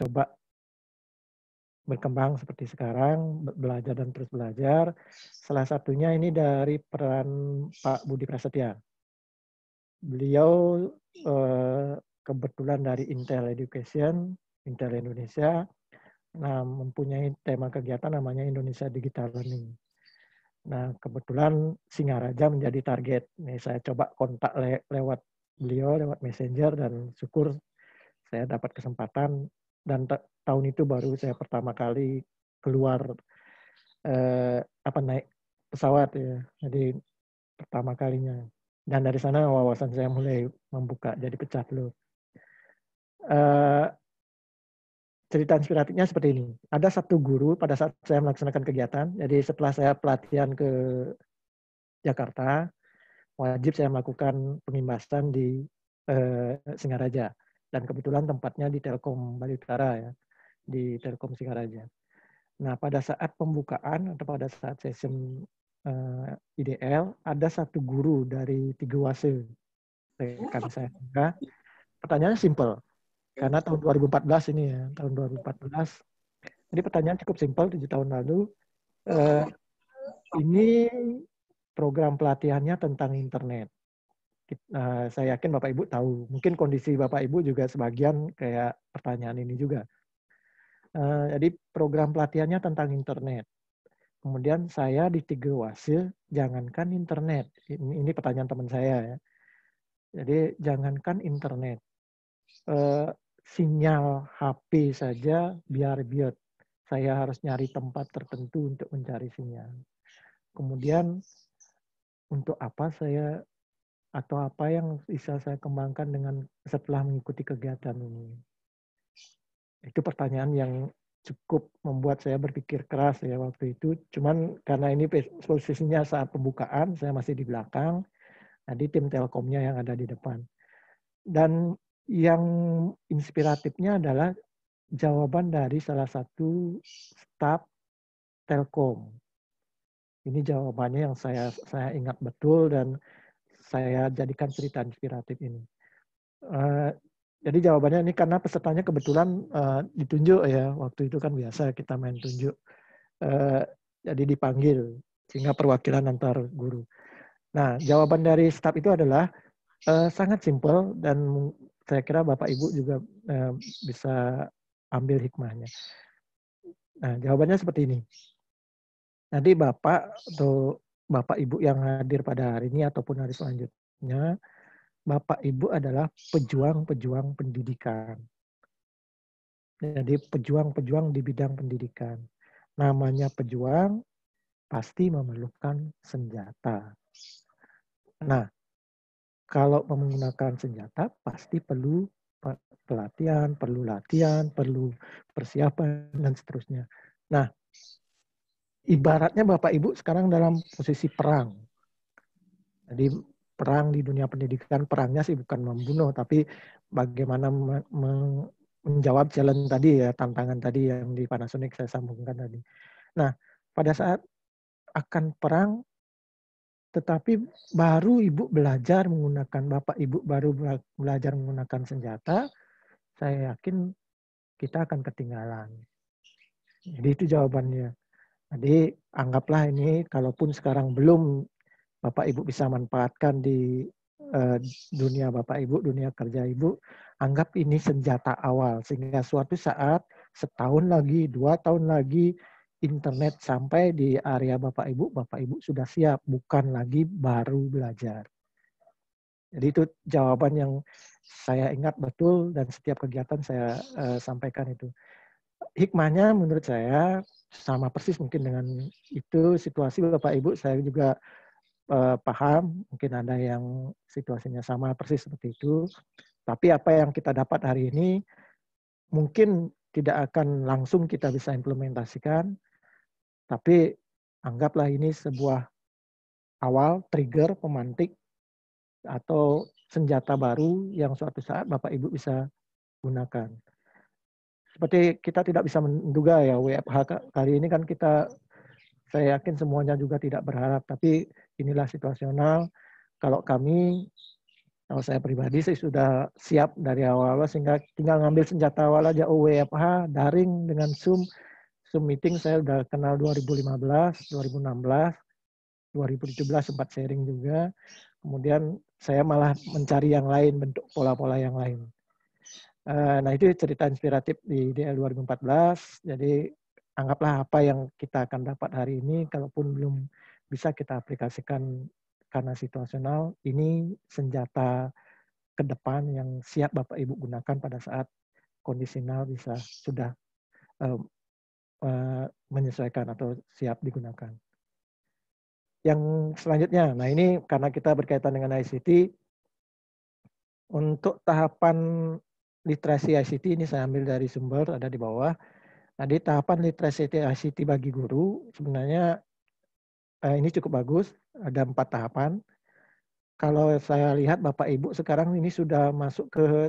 coba berkembang seperti sekarang, belajar dan terus belajar. Salah satunya ini dari peran Pak Budi Prasetya. Beliau eh, kebetulan dari Intel Education, Intel Indonesia, nah mempunyai tema kegiatan namanya Indonesia Digital Learning. Nah, kebetulan Singaraja menjadi target. Nih saya coba kontak le lewat beliau lewat Messenger dan syukur saya dapat kesempatan dan ta tahun itu baru saya pertama kali keluar eh, apa naik pesawat ya jadi pertama kalinya dan dari sana wawasan saya mulai membuka jadi pecah loh. eh, cerita inspiratifnya seperti ini ada satu guru pada saat saya melaksanakan kegiatan jadi setelah saya pelatihan ke Jakarta wajib saya melakukan pengimbasan di eh, Singaraja dan kebetulan tempatnya di Telkom Bali Utara ya, di Telkom Singaraja. Nah, pada saat pembukaan atau pada saat sesi uh, eh, IDL ada satu guru dari Tiga wase rekan oh. saya. Nah, pertanyaannya simple. Karena tahun 2014 ini ya, tahun 2014. Jadi pertanyaan cukup simple tujuh tahun lalu. Uh, ini program pelatihannya tentang internet. Eh, saya yakin Bapak Ibu tahu. Mungkin kondisi Bapak Ibu juga sebagian kayak pertanyaan ini juga. Eh, jadi program pelatihannya tentang internet. Kemudian saya di tiga wasil, jangankan internet. Ini, pertanyaan teman saya ya. Jadi jangankan internet, eh, sinyal HP saja biar biot. Saya harus nyari tempat tertentu untuk mencari sinyal. Kemudian untuk apa saya atau apa yang bisa saya kembangkan dengan setelah mengikuti kegiatan ini? Itu pertanyaan yang cukup membuat saya berpikir keras ya waktu itu. Cuman karena ini posisinya saat pembukaan, saya masih di belakang, tadi tim Telkomnya yang ada di depan. Dan yang inspiratifnya adalah jawaban dari salah satu staf Telkom. Ini jawabannya yang saya saya ingat betul dan saya jadikan cerita inspiratif ini. Uh, jadi jawabannya ini karena pesertanya kebetulan uh, ditunjuk ya waktu itu kan biasa kita main tunjuk uh, jadi dipanggil sehingga perwakilan antar guru. Nah jawaban dari staff itu adalah uh, sangat simpel dan saya kira bapak ibu juga uh, bisa ambil hikmahnya. Nah jawabannya seperti ini. Nanti bapak atau Bapak Ibu yang hadir pada hari ini ataupun hari selanjutnya, Bapak Ibu adalah pejuang-pejuang pendidikan. Jadi pejuang-pejuang di bidang pendidikan. Namanya pejuang pasti memerlukan senjata. Nah, kalau menggunakan senjata pasti perlu pelatihan, perlu latihan, perlu persiapan dan seterusnya. Nah, ibaratnya Bapak Ibu sekarang dalam posisi perang. Jadi perang di dunia pendidikan perangnya sih bukan membunuh tapi bagaimana menjawab challenge tadi ya tantangan tadi yang di Panasonic saya sambungkan tadi. Nah, pada saat akan perang tetapi baru ibu belajar menggunakan bapak ibu baru belajar menggunakan senjata, saya yakin kita akan ketinggalan. Jadi itu jawabannya. Jadi anggaplah ini kalaupun sekarang belum Bapak Ibu bisa manfaatkan di uh, dunia Bapak Ibu, dunia kerja Ibu, anggap ini senjata awal sehingga suatu saat setahun lagi, dua tahun lagi internet sampai di area Bapak Ibu, Bapak Ibu sudah siap, bukan lagi baru belajar. Jadi itu jawaban yang saya ingat betul dan setiap kegiatan saya uh, sampaikan itu. Hikmahnya menurut saya sama persis mungkin dengan itu situasi Bapak Ibu saya juga uh, paham mungkin ada yang situasinya sama persis seperti itu tapi apa yang kita dapat hari ini mungkin tidak akan langsung kita bisa implementasikan tapi anggaplah ini sebuah awal trigger pemantik atau senjata baru yang suatu saat Bapak Ibu bisa gunakan seperti kita tidak bisa menduga ya WFH kali ini kan kita saya yakin semuanya juga tidak berharap tapi inilah situasional kalau kami kalau saya pribadi saya sudah siap dari awal sehingga tinggal ngambil senjata awal aja WFH oh, daring dengan Zoom Zoom meeting saya sudah kenal 2015, 2016, 2017 sempat sharing juga. Kemudian saya malah mencari yang lain bentuk pola-pola yang lain. Eh, nah itu cerita inspiratif di DL 2014. Jadi anggaplah apa yang kita akan dapat hari ini, kalaupun belum bisa kita aplikasikan karena situasional, ini senjata ke depan yang siap Bapak Ibu gunakan pada saat kondisional bisa sudah uh, uh, menyesuaikan atau siap digunakan. Yang selanjutnya, nah ini karena kita berkaitan dengan ICT, untuk tahapan literasi ICT ini saya ambil dari sumber ada di bawah. Nah, di tahapan literasi ICT bagi guru sebenarnya eh, ini cukup bagus, ada empat tahapan. Kalau saya lihat Bapak Ibu sekarang ini sudah masuk ke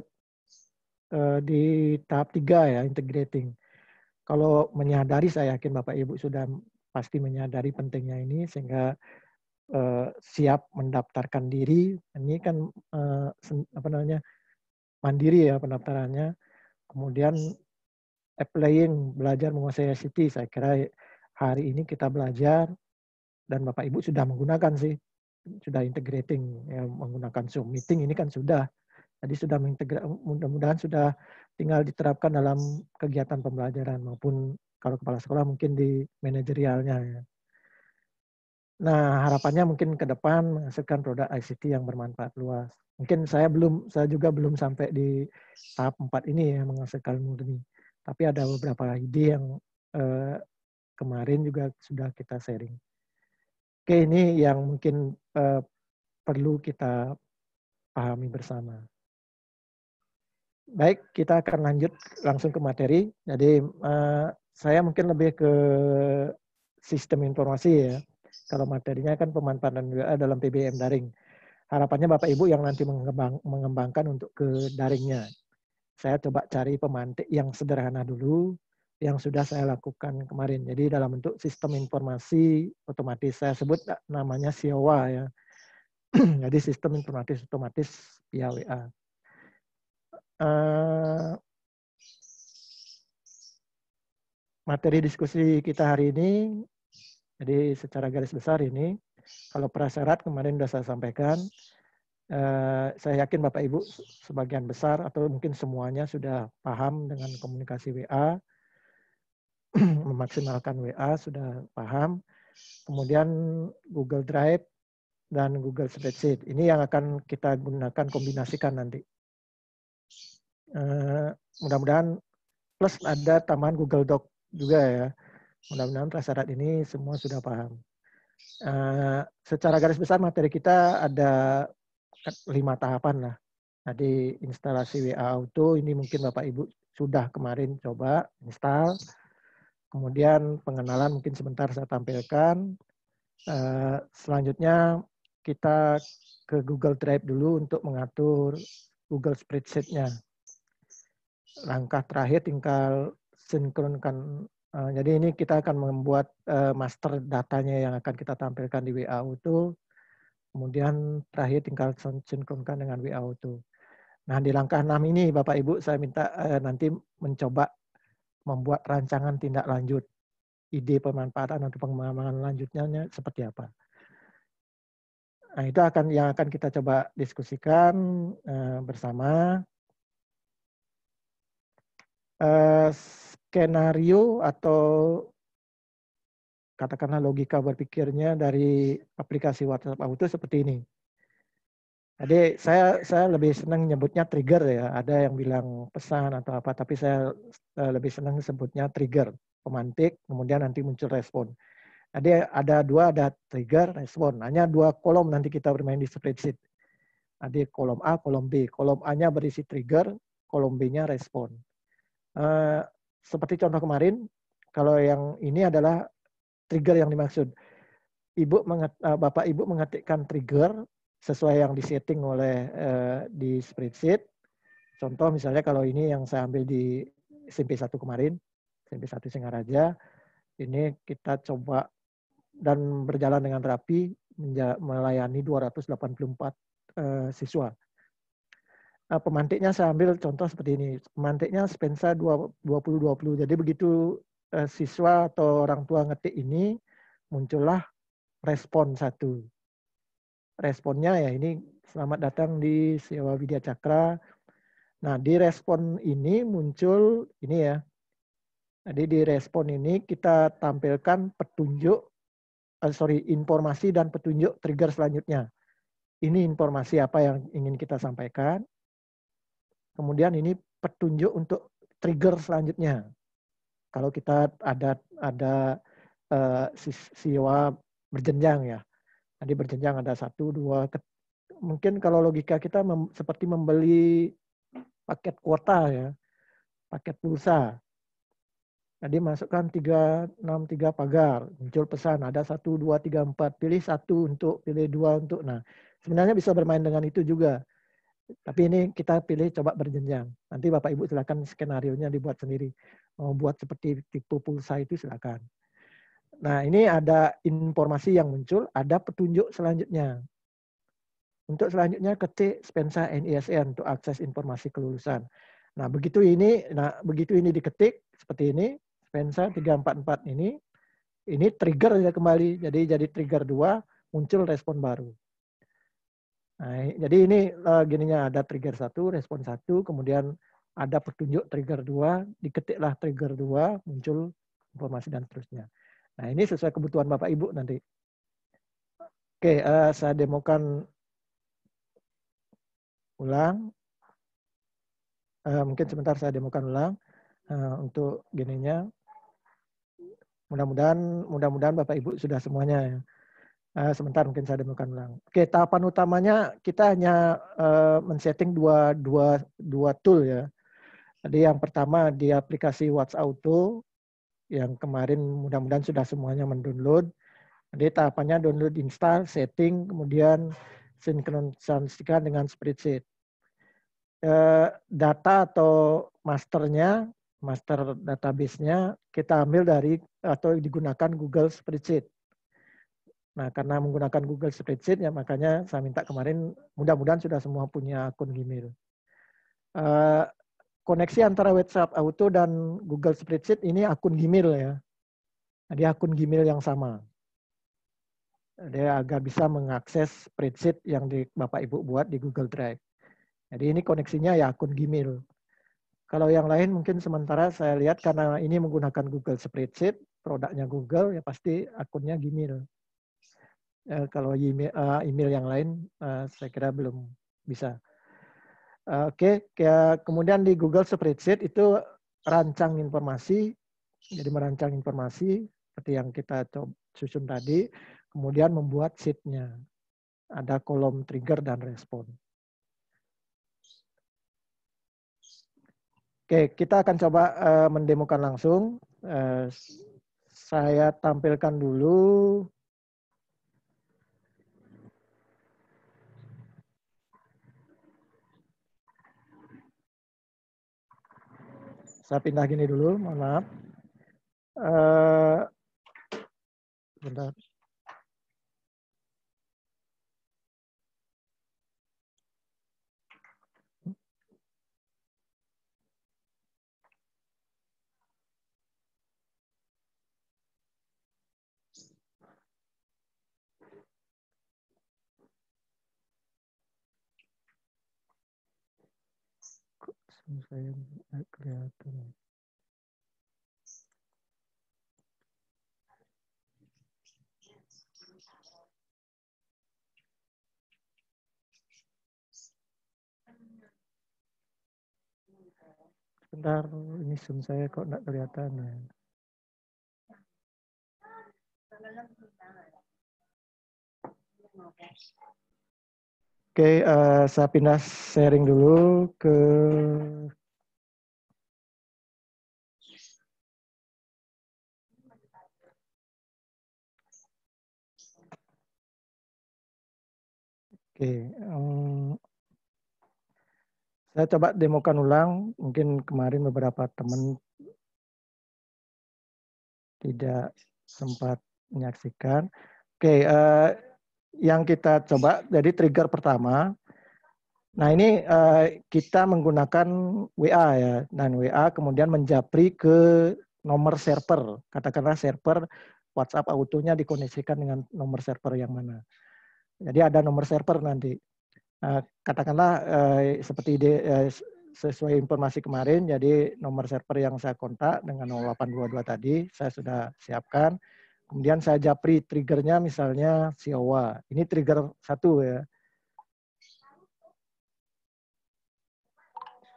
eh, di tahap tiga ya, integrating. Kalau menyadari saya yakin Bapak Ibu sudah pasti menyadari pentingnya ini sehingga eh, siap mendaftarkan diri. Ini kan eh, apa namanya? mandiri ya pendaftarannya. Kemudian applying, belajar menguasai ICT. Saya kira hari ini kita belajar dan Bapak Ibu sudah menggunakan sih, sudah integrating ya, menggunakan Zoom meeting ini kan sudah. Jadi sudah mudah-mudahan sudah tinggal diterapkan dalam kegiatan pembelajaran maupun kalau kepala sekolah mungkin di manajerialnya ya. Nah, harapannya mungkin ke depan menghasilkan produk ICT yang bermanfaat luas. Mungkin saya belum saya juga belum sampai di tahap 4 ini ya menghasilkan murni. Tapi ada beberapa ide yang eh, kemarin juga sudah kita sharing. Oke, ini yang mungkin eh, perlu kita pahami bersama. Baik, kita akan lanjut langsung ke materi. Jadi eh, saya mungkin lebih ke sistem informasi ya kalau materinya kan pemanfaatan WA eh, dalam PBM daring. Harapannya Bapak Ibu yang nanti mengembang, mengembangkan untuk ke daringnya. Saya coba cari pemantik yang sederhana dulu, yang sudah saya lakukan kemarin. Jadi dalam bentuk sistem informasi otomatis. Saya sebut namanya SIOWA ya. Jadi sistem informatis otomatis via WA. Uh, eh, materi diskusi kita hari ini jadi secara garis besar ini, kalau prasyarat kemarin sudah saya sampaikan, eh, saya yakin Bapak Ibu sebagian besar atau mungkin semuanya sudah paham dengan komunikasi WA, memaksimalkan WA sudah paham. Kemudian Google Drive dan Google Spreadsheet. Ini yang akan kita gunakan kombinasikan nanti. Eh, mudah-mudahan plus ada tambahan Google Doc juga ya. Mudah-mudahan prasyarat ini semua sudah paham. Uh, secara garis besar materi kita ada lima tahapan lah. Tadi instalasi WA Auto ini mungkin Bapak Ibu sudah kemarin coba install. Kemudian pengenalan mungkin sebentar saya tampilkan. Uh, selanjutnya kita ke Google Drive dulu untuk mengatur Google Spreadsheet-nya. Langkah terakhir tinggal sinkronkan Eh, jadi ini kita akan membuat eh, master datanya yang akan kita tampilkan di WAU itu. Kemudian terakhir tinggal sinkronkan dengan WAU itu. Nah di langkah 6 ini Bapak Ibu saya minta eh, nanti mencoba membuat rancangan tindak lanjut. Ide pemanfaatan atau pengembangan lanjutnya seperti apa. Nah itu akan yang akan kita coba diskusikan uh, bersama. Uh, skenario atau katakanlah logika berpikirnya dari aplikasi WhatsApp Auto seperti ini. Jadi saya saya lebih senang nyebutnya trigger ya. Ada yang bilang pesan atau apa, tapi saya eh, lebih senang sebutnya trigger, pemantik, kemudian nanti muncul respon. Jadi ada dua, ada trigger, respon. Hanya dua kolom nanti kita bermain di spreadsheet. Ada kolom A, kolom B. Kolom A-nya berisi trigger, kolom B-nya respon. Eh, seperti contoh kemarin, kalau yang ini adalah trigger yang dimaksud. Ibu menget, eh, bapak ibu mengetikkan trigger sesuai yang disetting oleh uh, di spreadsheet. Contoh misalnya kalau ini yang saya ambil di SMP1 kemarin, SMP1 Singaraja, ini kita coba dan berjalan dengan rapi melayani 284 uh, eh, siswa Eh, pemantiknya saya ambil contoh seperti ini. Pemantiknya Spensa 2020. Jadi begitu eh, siswa atau orang tua ngetik ini, muncullah respon satu. Responnya ya ini selamat datang di Sewa Widya Cakra. Nah, di respon ini muncul ini ya. Jadi di respon ini kita tampilkan petunjuk, eh, sorry, informasi dan petunjuk trigger selanjutnya. Ini informasi apa yang ingin kita sampaikan Kemudian ini petunjuk untuk trigger selanjutnya. Kalau kita ada ada uh, siwa berjenjang ya. Nanti berjenjang ada satu, dua, mungkin kalau logika kita mem, seperti membeli paket kuota ya, paket pulsa. Jadi masukkan 363 pagar, muncul pesan ada satu dua tiga empat pilih satu untuk, pilih dua untuk. Nah, sebenarnya bisa bermain dengan itu juga. Tapi ini kita pilih coba berjenjang. Nanti Bapak Ibu silakan skenario-nya dibuat sendiri. Mau buat seperti tipe pulsa itu silakan. Nah, ini ada informasi yang muncul, ada petunjuk selanjutnya. Untuk selanjutnya ketik Spensa e NISN untuk akses informasi kelulusan. Nah, begitu ini nah begitu ini diketik seperti ini, Spensa 344 ini ini trigger ya kembali. Jadi jadi trigger dua muncul respon baru. Nah, jadi ini uh, gininya ada trigger satu, respon satu, kemudian ada petunjuk trigger dua, diketiklah trigger dua, muncul informasi dan seterusnya. Nah ini sesuai kebutuhan bapak ibu nanti. Oke, uh, saya demokan ulang. Uh, mungkin sebentar saya demokan ulang uh, untuk gininya. Mudah-mudahan, mudah-mudahan bapak ibu sudah semuanya. Ya. Uh, sebentar mungkin saya demikian ulang. Oke, tahapan utamanya kita hanya uh, men-setting dua, dua, dua tool ya. Jadi yang pertama di aplikasi WhatsApp Auto yang kemarin mudah-mudahan sudah semuanya mendownload. Jadi tahapannya download, install, setting, kemudian sinkronisasikan dengan spreadsheet. Eh, data atau masternya, master database-nya kita ambil dari atau digunakan Google Spreadsheet Nah, karena menggunakan Google Spreadsheet, ya makanya saya minta kemarin, mudah-mudahan sudah semua punya akun Gmail. Uh, koneksi antara WhatsApp Auto dan Google Spreadsheet ini akun Gmail ya. Jadi akun Gmail yang sama. Dia agak bisa mengakses spreadsheet yang di, Bapak Ibu buat di Google Drive. Jadi ini koneksinya ya akun Gmail. Kalau yang lain mungkin sementara saya lihat karena ini menggunakan Google Spreadsheet, produknya Google ya pasti akunnya Gmail. Uh, kalau email, uh, email yang lain, uh, saya kira belum bisa. Uh, Oke, okay. kemudian di Google Spreadsheet itu rancang informasi, jadi merancang informasi seperti yang kita coba susun tadi, kemudian membuat sheetnya. Ada kolom trigger dan respon. Oke, kita akan coba uh, mendemokan langsung. Uh, saya tampilkan dulu Saya pindah gini dulu, mohon maaf. Uh, bentar. saya nggak eh, kelihatan Bentar, ini zoom saya kok nggak kelihatan. Ya. Oke, okay, uh, eh, saya pindah sharing dulu ke Oke, okay, um, saya coba demokan ulang. Mungkin kemarin beberapa teman tidak sempat menyaksikan. Oke, okay, uh, eh, yang kita coba jadi trigger pertama. Nah ini uh, kita menggunakan WA ya dan WA kemudian menjapri ke nomor server katakanlah server WhatsApp autonya dikoneksikan dengan nomor server yang mana. Jadi ada nomor server nanti. Uh, katakanlah uh, seperti di, uh, sesuai informasi kemarin, jadi nomor server yang saya kontak dengan 0822 tadi saya sudah siapkan. Kemudian saya japri triggernya misalnya Siowa. Ini trigger satu ya.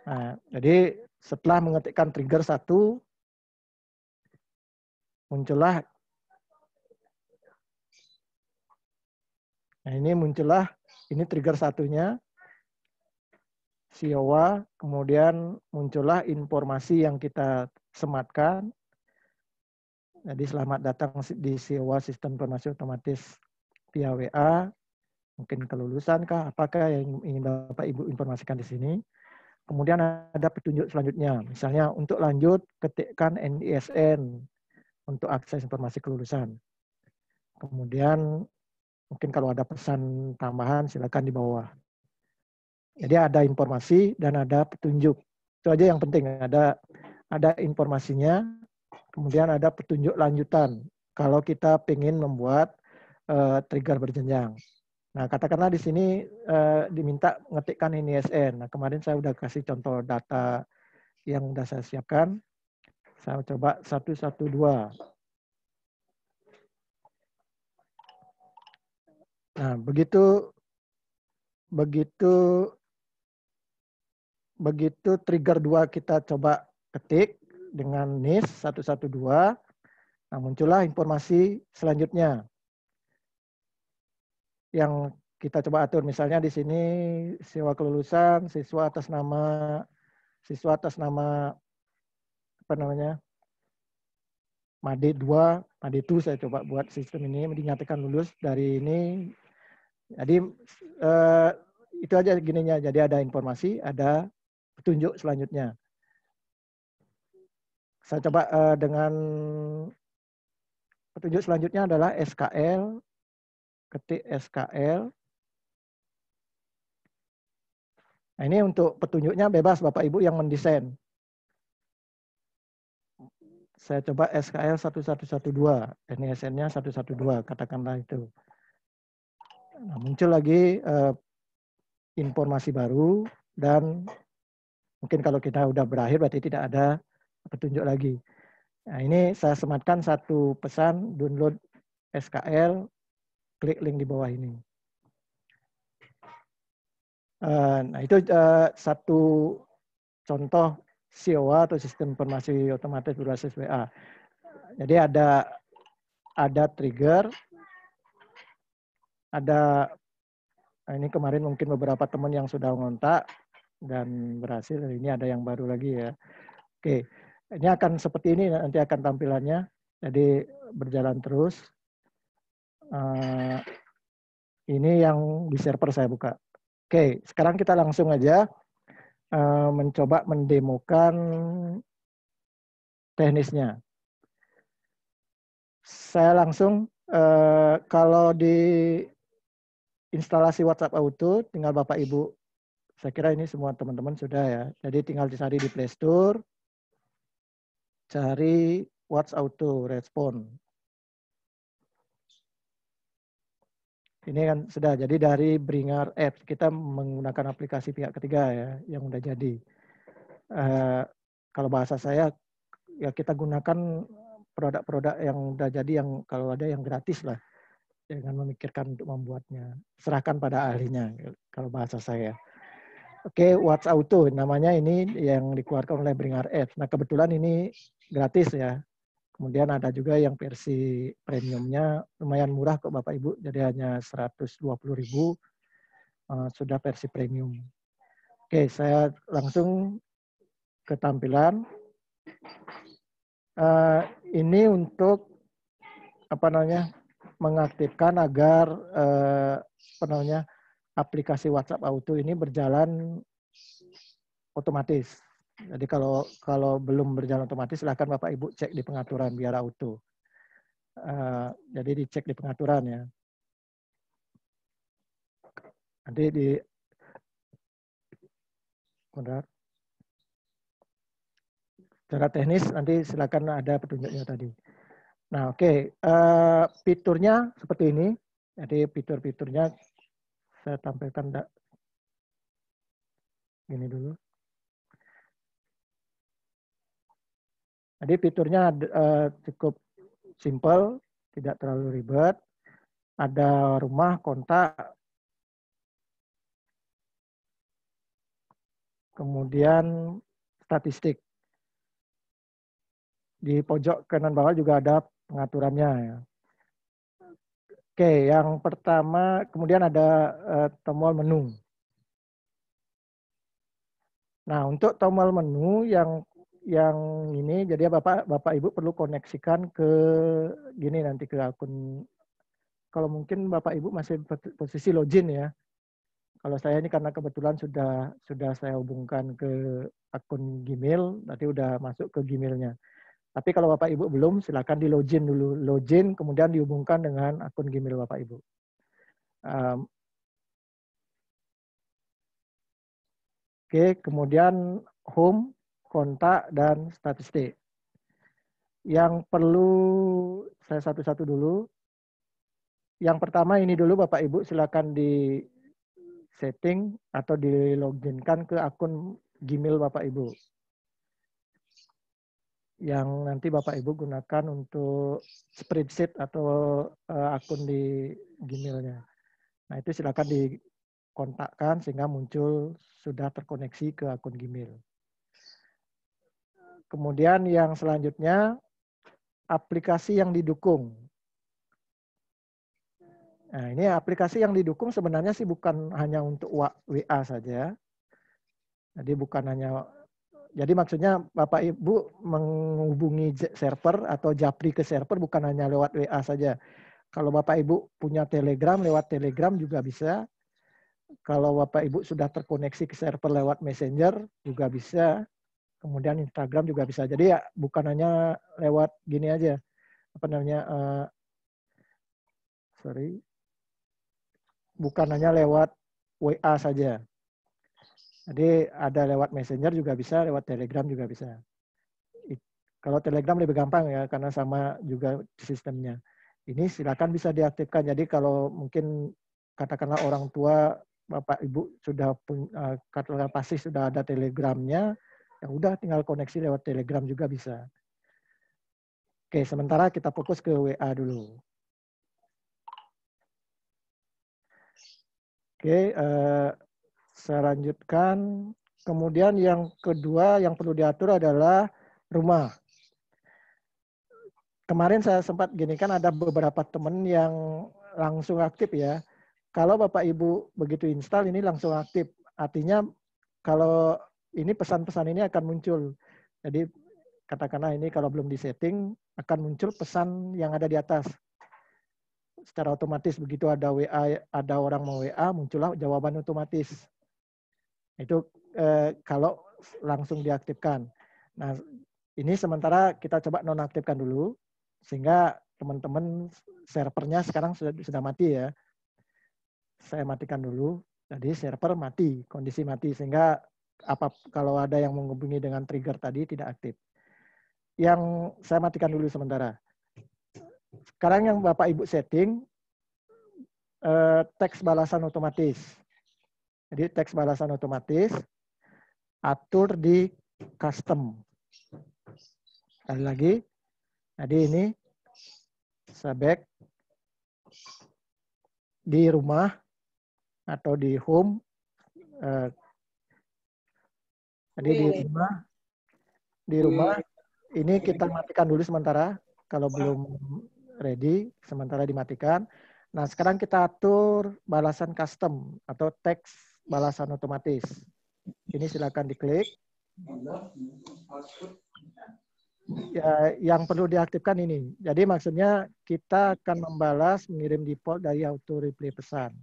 Nah, jadi setelah mengetikkan trigger satu, muncullah Nah, ini muncullah ini trigger satunya Siowa, kemudian muncullah informasi yang kita sematkan jadi selamat datang di SIWA Sistem Informasi Otomatis via WA. Mungkin kelulusan kah? Apakah yang ingin Bapak Ibu informasikan di sini? Kemudian ada petunjuk selanjutnya. Misalnya untuk lanjut ketikkan NISN untuk akses informasi kelulusan. Kemudian mungkin kalau ada pesan tambahan silakan di bawah. Jadi ada informasi dan ada petunjuk. Itu aja yang penting. Ada ada informasinya, Kemudian ada petunjuk lanjutan kalau kita ingin membuat uh, trigger berjenjang. Nah, katakanlah di sini uh, diminta mengetikkan ini SN. Nah, kemarin saya sudah kasih contoh data yang sudah saya siapkan. Saya coba 112. Nah, begitu begitu begitu trigger 2 kita coba ketik, dengan NIS 112, nah muncullah informasi selanjutnya. Yang kita coba atur, misalnya di sini siswa kelulusan, siswa atas nama siswa atas nama apa namanya? Made 2, Made 2 saya coba buat sistem ini dinyatakan lulus dari ini. Jadi eh, itu aja gininya. Jadi ada informasi, ada petunjuk selanjutnya. Saya coba uh, dengan petunjuk selanjutnya adalah SKL. Ketik SKL. Nah, ini untuk petunjuknya bebas Bapak Ibu yang mendesain. Saya coba SKL 1112, sn nya 112, katakanlah itu. Nah, muncul lagi uh, informasi baru dan mungkin kalau kita udah berakhir berarti tidak ada petunjuk lagi. Nah, ini saya sematkan satu pesan download SKL, klik link di bawah ini. Eh, nah, itu eh, satu contoh COA atau sistem informasi otomatis berbasis WA. Jadi ada ada trigger, ada nah, ini kemarin mungkin beberapa teman yang sudah ngontak dan berhasil. Ini ada yang baru lagi ya. Oke. Ini akan seperti ini nanti akan tampilannya. Jadi berjalan terus. Uh, ini yang di server saya buka. Oke, sekarang kita langsung aja uh, mencoba mendemokan teknisnya. Saya langsung uh, kalau di instalasi WhatsApp Auto, tinggal Bapak Ibu saya kira ini semua teman-teman sudah ya. Jadi tinggal dicari di Play Store cari what's auto respond. Ini kan sudah jadi dari Bringer app kita menggunakan aplikasi pihak ketiga ya yang udah jadi. Uh, kalau bahasa saya ya kita gunakan produk-produk yang udah jadi yang kalau ada yang gratis lah dengan memikirkan untuk membuatnya serahkan pada ahlinya kalau bahasa saya Oke, okay, What's Auto namanya ini yang dikeluarkan oleh Bringar Edge. Nah, kebetulan ini gratis ya. Kemudian ada juga yang versi premiumnya lumayan murah kok Bapak Ibu, jadi hanya 120.000 uh, eh, sudah versi premium. Oke, okay, saya langsung ke tampilan. Uh, ini untuk apa namanya? mengaktifkan agar uh, apa namanya? aplikasi WhatsApp Auto ini berjalan otomatis. Jadi kalau kalau belum berjalan otomatis, silakan Bapak Ibu cek di pengaturan biar auto. Uh, jadi dicek di pengaturan ya. Nanti di Bentar. Secara teknis nanti silakan ada petunjuknya tadi. Nah, oke, okay. uh, eh, fiturnya seperti ini. Jadi fitur-fiturnya saya tampilkan da. Ini dulu. Jadi fiturnya uh, cukup simple, tidak terlalu ribet. Ada rumah, kontak, kemudian statistik. Di pojok kanan bawah juga ada pengaturannya ya. Oke, yang pertama kemudian ada uh, tombol menu. Nah, untuk tombol menu yang yang ini jadi Bapak Bapak Ibu perlu koneksikan ke gini nanti ke akun kalau mungkin Bapak Ibu masih posisi login ya. Kalau saya ini karena kebetulan sudah sudah saya hubungkan ke akun Gmail, nanti udah masuk ke Gmailnya. Tapi kalau Bapak Ibu belum, silakan di login dulu. Login kemudian dihubungkan dengan akun Gmail Bapak Ibu. Um, Oke, kemudian home, kontak, dan statistik. Yang perlu saya satu-satu dulu. Yang pertama ini dulu Bapak Ibu silakan di setting atau diloginkan ke akun Gmail Bapak Ibu yang nanti Bapak Ibu gunakan untuk spreadsheet atau uh, akun di Gmailnya. Nah itu silakan dikontakkan sehingga muncul sudah terkoneksi ke akun Gmail. Kemudian yang selanjutnya aplikasi yang didukung. Nah ini aplikasi yang didukung sebenarnya sih bukan hanya untuk WA saja. Jadi bukan hanya jadi maksudnya Bapak Ibu menghubungi server atau japri ke server bukan hanya lewat WA saja. Kalau Bapak Ibu punya Telegram, lewat Telegram juga bisa. Kalau Bapak Ibu sudah terkoneksi ke server lewat Messenger juga bisa. Kemudian Instagram juga bisa. Jadi ya bukan hanya lewat gini aja. Apa namanya? Uh, sorry. Bukan hanya lewat WA saja. Jadi ada lewat Messenger juga bisa, lewat Telegram juga bisa. Kalau Telegram lebih gampang ya, karena sama juga sistemnya. Ini silakan bisa diaktifkan. Jadi kalau mungkin katakanlah orang tua, bapak ibu sudah e, katakanlah pasti sudah ada Telegramnya, ya udah tinggal koneksi lewat Telegram juga bisa. Oke, sementara kita fokus ke WA dulu. Oke, uh, saya lanjutkan. Kemudian yang kedua yang perlu diatur adalah rumah. Kemarin saya sempat gini kan ada beberapa teman yang langsung aktif ya. Kalau Bapak Ibu begitu install ini langsung aktif. Artinya kalau ini pesan-pesan ini akan muncul. Jadi katakanlah ini kalau belum disetting akan muncul pesan yang ada di atas secara otomatis begitu ada WA ada orang mau WA muncullah jawaban otomatis. Itu eh, kalau langsung diaktifkan. Nah, ini sementara kita coba nonaktifkan dulu sehingga teman-teman servernya sekarang sudah sudah mati ya. Saya matikan dulu. Jadi server mati, kondisi mati sehingga apa kalau ada yang menghubungi dengan trigger tadi tidak aktif. Yang saya matikan dulu sementara. Sekarang yang Bapak Ibu setting eh, teks balasan otomatis. Jadi teks balasan otomatis atur di custom. Sekali lagi, jadi ini sebek di rumah atau di home. Eh, jadi di rumah, di rumah ini kita matikan dulu sementara kalau belum ready, sementara dimatikan. Nah sekarang kita atur balasan custom atau teks balasan otomatis. Ini silakan diklik. Ya, yang perlu diaktifkan ini. Jadi maksudnya kita akan membalas mengirim default dari auto reply pesan.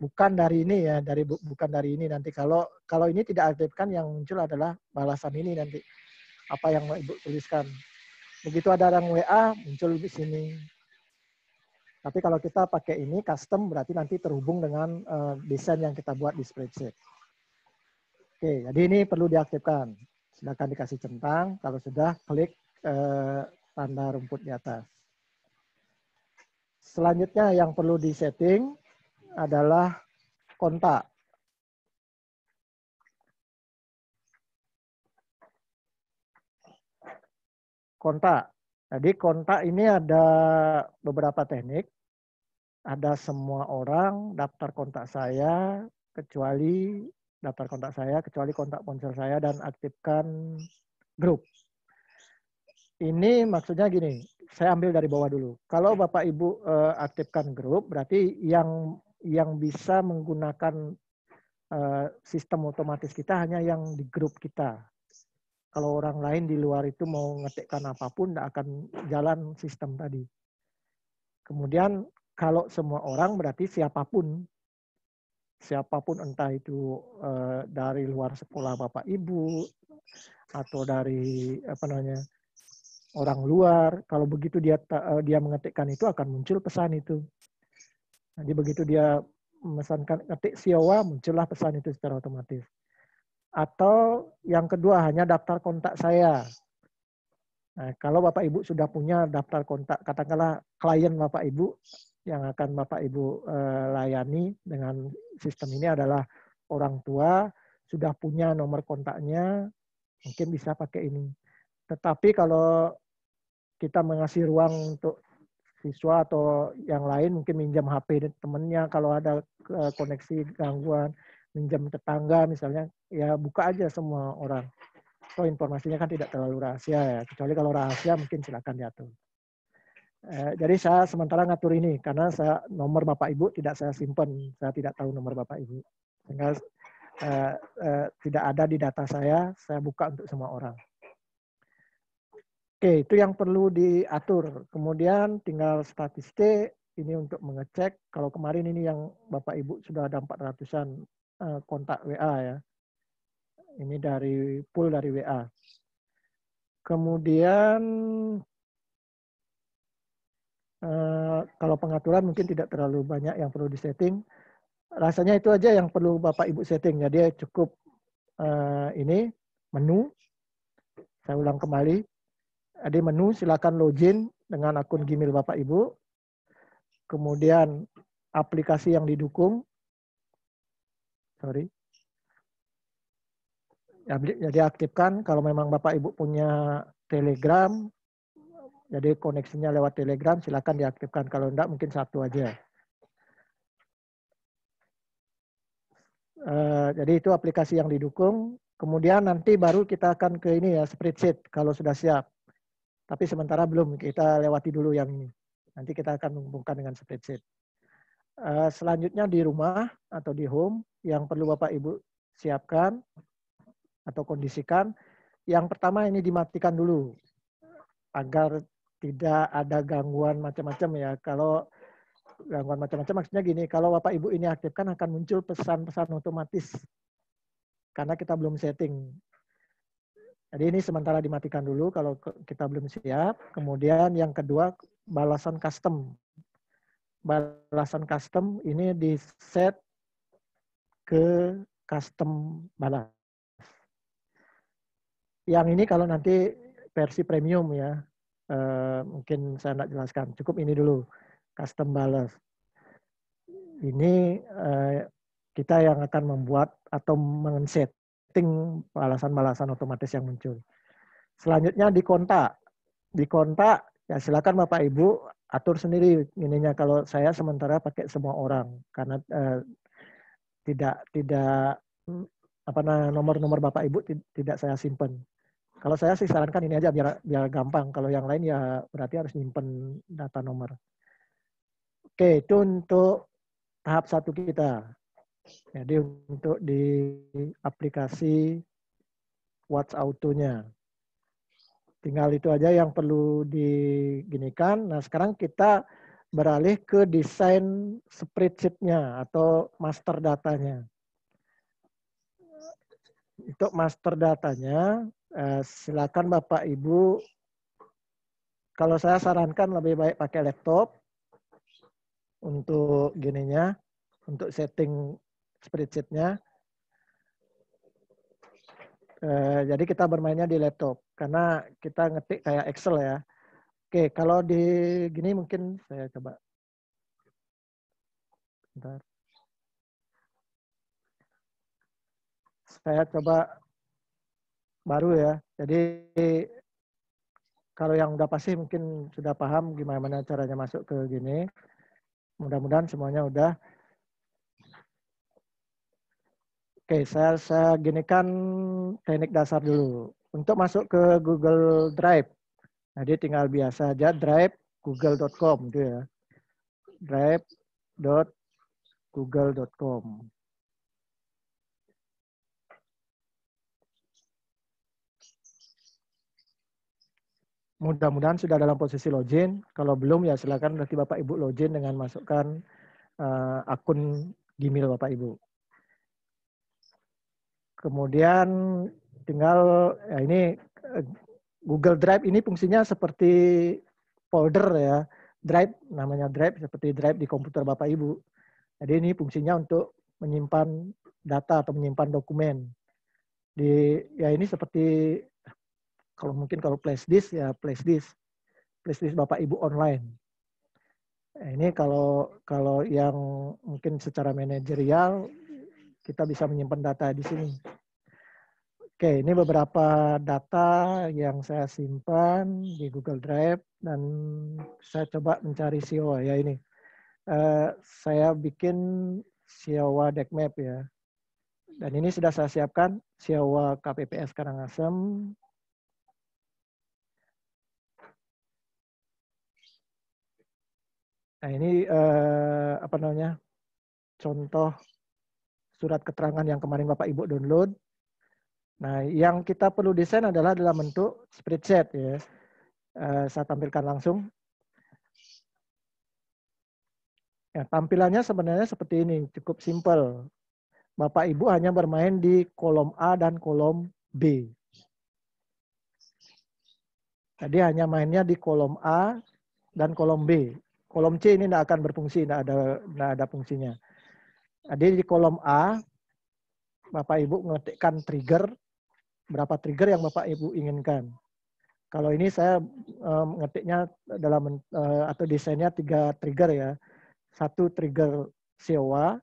Bukan dari ini ya, dari bu, bukan dari ini nanti kalau kalau ini tidak aktifkan yang muncul adalah balasan ini nanti apa yang Ibu tuliskan. Begitu ada orang WA muncul di sini tapi kalau kita pakai ini custom berarti nanti terhubung dengan uh, desain yang kita buat di spreadsheet. Oke, jadi ini perlu diaktifkan. Silakan dikasih centang. Kalau sudah, klik uh, tanda rumput di atas. Selanjutnya yang perlu disetting adalah kontak. Kontak. Jadi kontak ini ada beberapa teknik. Ada semua orang daftar kontak saya kecuali daftar kontak saya kecuali kontak ponsel saya dan aktifkan grup. Ini maksudnya gini, saya ambil dari bawah dulu. Kalau Bapak Ibu eh, aktifkan grup berarti yang yang bisa menggunakan eh, sistem otomatis kita hanya yang di grup kita kalau orang lain di luar itu mau ngetikkan apapun, tidak akan jalan sistem tadi. Kemudian kalau semua orang berarti siapapun, siapapun entah itu eh, dari luar sekolah bapak ibu atau dari apa namanya orang luar, kalau begitu dia eh, dia mengetikkan itu akan muncul pesan itu. Jadi begitu dia memesankan ngetik siowa muncullah pesan itu secara otomatis. Atau yang kedua hanya daftar kontak saya. Nah, kalau Bapak Ibu sudah punya daftar kontak, katakanlah klien Bapak Ibu yang akan Bapak Ibu eh, layani dengan sistem ini adalah orang tua, sudah punya nomor kontaknya, mungkin bisa pakai ini. Tetapi kalau kita mengasih ruang untuk siswa atau yang lain mungkin minjam HP temennya kalau ada eh, koneksi gangguan minjam tetangga misalnya ya buka aja semua orang so informasinya kan tidak terlalu rahasia ya kecuali kalau rahasia mungkin silakan diatur eh, jadi saya sementara ngatur ini karena saya nomor bapak ibu tidak saya simpan saya tidak tahu nomor bapak ibu sehingga eh, eh, tidak ada di data saya saya buka untuk semua orang oke itu yang perlu diatur kemudian tinggal statistik ini untuk mengecek kalau kemarin ini yang Bapak Ibu sudah ada 400-an Eh, kontak WA ya. Ini dari pool dari WA. Kemudian eh, kalau pengaturan mungkin tidak terlalu banyak yang perlu disetting. Rasanya itu aja yang perlu Bapak Ibu setting. Jadi ya. cukup eh, ini menu. Saya ulang kembali. Ada menu silakan login dengan akun Gmail Bapak Ibu. Kemudian aplikasi yang didukung sorry. Ya, jadi aktifkan kalau memang Bapak Ibu punya Telegram, jadi koneksinya lewat Telegram silakan diaktifkan. Kalau enggak mungkin satu aja. Uh, jadi itu aplikasi yang didukung. Kemudian nanti baru kita akan ke ini ya, spreadsheet kalau sudah siap. Tapi sementara belum, kita lewati dulu yang ini. Nanti kita akan menghubungkan dengan spreadsheet. Uh, selanjutnya di rumah atau di home, yang perlu Bapak Ibu siapkan atau kondisikan. Yang pertama ini dimatikan dulu agar tidak ada gangguan macam-macam ya. Kalau gangguan macam-macam maksudnya gini, kalau Bapak Ibu ini aktifkan akan muncul pesan-pesan otomatis karena kita belum setting. Jadi ini sementara dimatikan dulu kalau kita belum siap. Kemudian yang kedua balasan custom. Balasan custom ini di set ke custom balas. Yang ini kalau nanti versi premium ya, eh, mungkin saya tidak jelaskan. Cukup ini dulu, custom balas. Ini eh, kita yang akan membuat atau men setting balasan-balasan otomatis yang muncul. Selanjutnya di kontak. Di kontak, ya silakan Bapak Ibu atur sendiri ininya kalau saya sementara pakai semua orang karena eh, tidak tidak mm, apa namanya nomor-nomor bapak ibu tidak saya simpen. Kalau saya sih sarankan ini aja biar biar gampang. Kalau yang lain ya berarti harus nyimpen data nomor. Oke, itu untuk tahap satu kita. Jadi untuk di aplikasi Watch autonya Tinggal itu aja yang perlu diginikan. Nah, sekarang kita beralih ke desain spreadsheet-nya atau master datanya. Untuk master datanya, eh, silakan Bapak Ibu, kalau saya sarankan lebih baik pakai laptop untuk gininya, untuk setting spreadsheet-nya. Eh, jadi kita bermainnya di laptop, karena kita ngetik kayak Excel ya. Oke, kalau di gini mungkin saya coba. Bentar. Saya coba baru ya. Jadi kalau yang udah pasti mungkin sudah paham gimana caranya masuk ke gini. Mudah-mudahan semuanya udah. Oke, saya, saya ginikan teknik dasar dulu. Untuk masuk ke Google Drive, Nah, dia tinggal biasa aja drive google.com gitu ya. drive.google.com. Mudah-mudahan sudah dalam posisi login. Kalau belum ya silakan berarti Bapak Ibu login dengan masukkan uh, akun Gmail Bapak Ibu. Kemudian tinggal ya ini eh, Google Drive ini fungsinya seperti folder ya. Drive namanya Drive seperti Drive di komputer Bapak Ibu. Jadi ini fungsinya untuk menyimpan data atau menyimpan dokumen. Di ya ini seperti kalau mungkin kalau flash disk ya flash disk. Flash disk Bapak Ibu online. Nah, ini kalau kalau yang mungkin secara manajerial kita bisa menyimpan data di sini. Oke, ini beberapa data yang saya simpan di Google Drive dan saya coba mencari Siowa ya ini. Uh, saya bikin Siowa deck map ya. Dan ini sudah saya siapkan Siowa KPPS Karangasem. Nah, ini uh, apa namanya? contoh surat keterangan yang kemarin Bapak Ibu download Nah, yang kita perlu desain adalah dalam bentuk spreadsheet ya. Uh, saya tampilkan langsung. Ya, tampilannya sebenarnya seperti ini, cukup simple. Bapak Ibu hanya bermain di kolom A dan kolom B. Jadi hanya mainnya di kolom A dan kolom B. Kolom C ini tidak akan berfungsi, tidak ada, tidak ada fungsinya. Jadi di kolom A, Bapak Ibu mengetikkan trigger, berapa trigger yang Bapak Ibu inginkan. Kalau ini saya um, dalam uh, atau desainnya tiga trigger ya. Satu trigger sewa,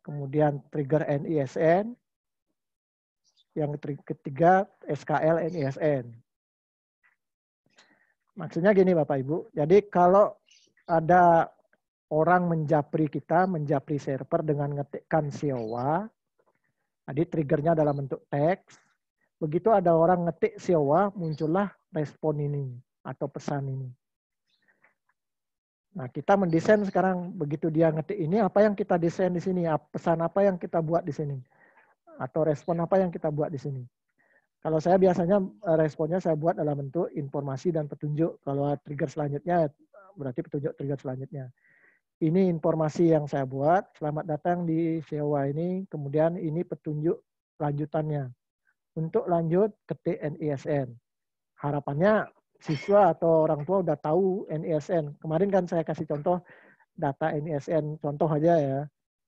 kemudian trigger NISN, yang ketiga SKL NISN. Maksudnya gini Bapak Ibu, jadi kalau ada orang menjapri kita, menjapri server dengan ngetikkan sewa, jadi nah, triggernya dalam bentuk teks. Begitu ada orang ngetik Siowa, muncullah respon ini atau pesan ini. Nah, kita mendesain sekarang begitu dia ngetik ini, apa yang kita desain di sini, pesan apa yang kita buat di sini, atau respon apa yang kita buat di sini. Kalau saya biasanya eh, responnya saya buat dalam bentuk informasi dan petunjuk. Kalau trigger selanjutnya berarti petunjuk trigger selanjutnya ini informasi yang saya buat. Selamat datang di Sewa ini. Kemudian ini petunjuk lanjutannya. Untuk lanjut ke TNISN. Harapannya siswa atau orang tua udah tahu NISN. Kemarin kan saya kasih contoh data NISN contoh aja ya.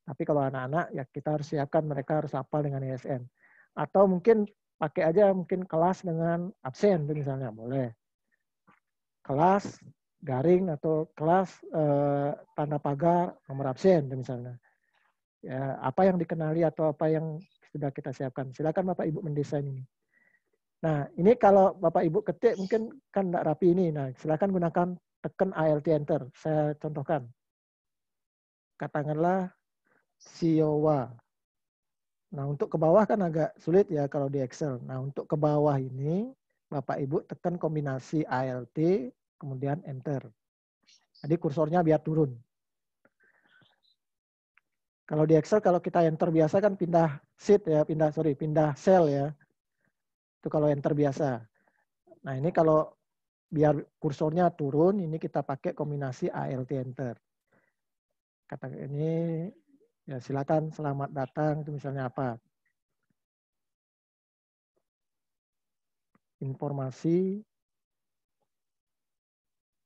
Tapi kalau anak-anak ya kita harus siapkan mereka harus hafal dengan NISN. Atau mungkin pakai aja mungkin kelas dengan absen misalnya boleh. Kelas garing atau kelas eh, tanda pagar nomor absen misalnya. Ya, apa yang dikenali atau apa yang sudah kita siapkan. Silakan Bapak Ibu mendesain ini. Nah, ini kalau Bapak Ibu ketik mungkin kan tidak rapi ini. Nah, silakan gunakan tekan ALT enter. Saya contohkan. Katakanlah Siowa. Nah, untuk ke bawah kan agak sulit ya kalau di Excel. Nah, untuk ke bawah ini Bapak Ibu tekan kombinasi ALT kemudian enter. Jadi kursornya biar turun. Kalau di Excel kalau kita enter biasa kan pindah sheet ya, pindah sorry, pindah sel ya. Itu kalau enter biasa. Nah ini kalau biar kursornya turun, ini kita pakai kombinasi ALT enter. Kata ini ya silakan selamat datang itu misalnya apa? Informasi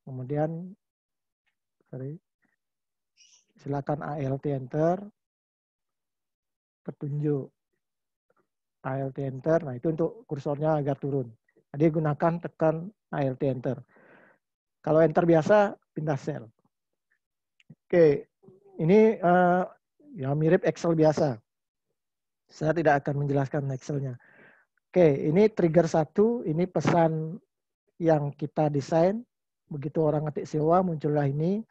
Kemudian, sorry, silakan ALT enter, petunjuk ALT enter. Nah itu untuk kursornya agar turun. Jadi nah, gunakan tekan ALT enter. Kalau enter biasa pindah sel. Oke, ini uh, eh, yang mirip Excel biasa. Saya tidak akan menjelaskan Excelnya. Oke, ini trigger satu, ini pesan yang kita desain begitu orang ngetik sewa muncullah ini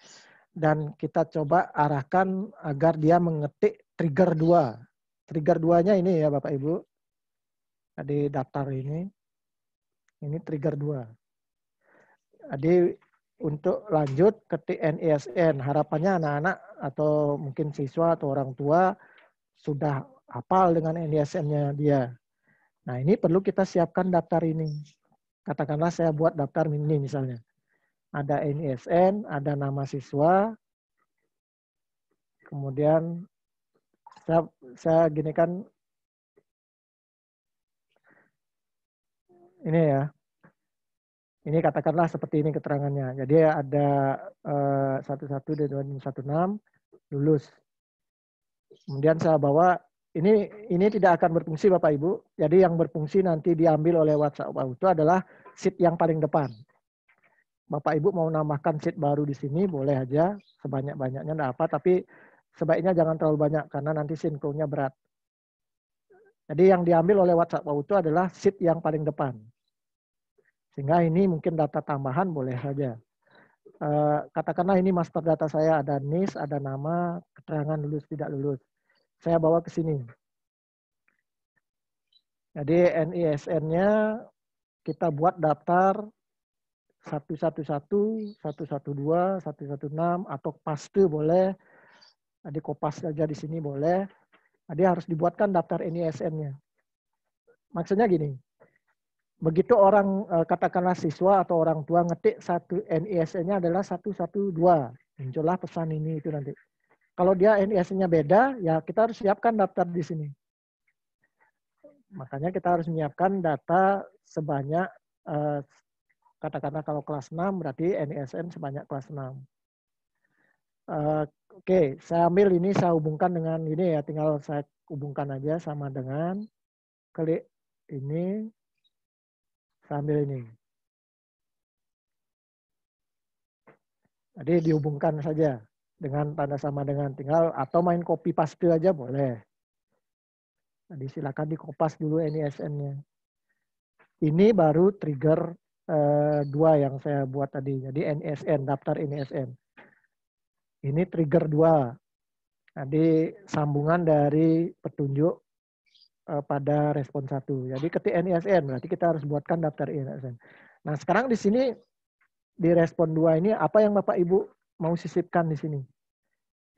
dan kita coba arahkan agar dia mengetik trigger dua. Trigger duanya ini ya Bapak Ibu. Di daftar ini. Ini trigger dua. Jadi untuk lanjut ketik NISN. Harapannya anak-anak atau mungkin siswa atau orang tua sudah hafal dengan NISN-nya dia. Nah ini perlu kita siapkan daftar ini. Katakanlah saya buat daftar mini misalnya ada NISN, e ada nama siswa, kemudian saya, saya gini kan ini ya, ini katakanlah seperti ini keterangannya. Jadi ada eh, satu satu dan dua satu enam lulus. Kemudian saya bawa ini ini tidak akan berfungsi Bapak Ibu. Jadi yang berfungsi nanti diambil oleh WhatsApp itu adalah seat yang paling depan. Bapak Ibu mau nambahkan sheet baru di sini boleh aja sebanyak-banyaknya tidak apa tapi sebaiknya jangan terlalu banyak karena nanti sinkronnya berat. Jadi yang diambil oleh WhatsApp itu adalah sheet yang paling depan. Sehingga ini mungkin data tambahan boleh saja. Eh, katakanlah ini master data saya ada NIS, ada nama, keterangan lulus tidak lulus. Saya bawa ke sini. Jadi NISN-nya kita buat daftar 111, 112, 116 atau paste boleh. ada kopas saja di sini boleh. ada harus dibuatkan daftar NISN-nya. Maksudnya gini, begitu orang eh, katakanlah siswa atau orang tua ngetik satu NISN-nya adalah 112. Muncullah pesan ini itu nanti. Kalau dia NISN-nya beda, ya kita harus siapkan daftar di sini. Makanya kita harus menyiapkan data sebanyak eh, Katakanlah kalau kelas 6 berarti NISN sebanyak kelas 6. Uh, eh, Oke, okay. saya ambil ini saya hubungkan dengan ini ya, tinggal saya hubungkan aja sama dengan klik ini, Sambil ini. Jadi dihubungkan saja dengan tanda sama dengan tinggal atau main copy paste aja boleh. Jadi silakan dikopas dulu NISN-nya. Ini baru trigger Eh, dua yang saya buat tadi. Jadi NSN, daftar NSN. Ini trigger dua. Jadi sambungan dari petunjuk eh, pada respon satu. Jadi ketik NSN, berarti kita harus buatkan daftar NSN. Nah sekarang di sini di respon dua ini apa yang Bapak Ibu mau sisipkan di sini?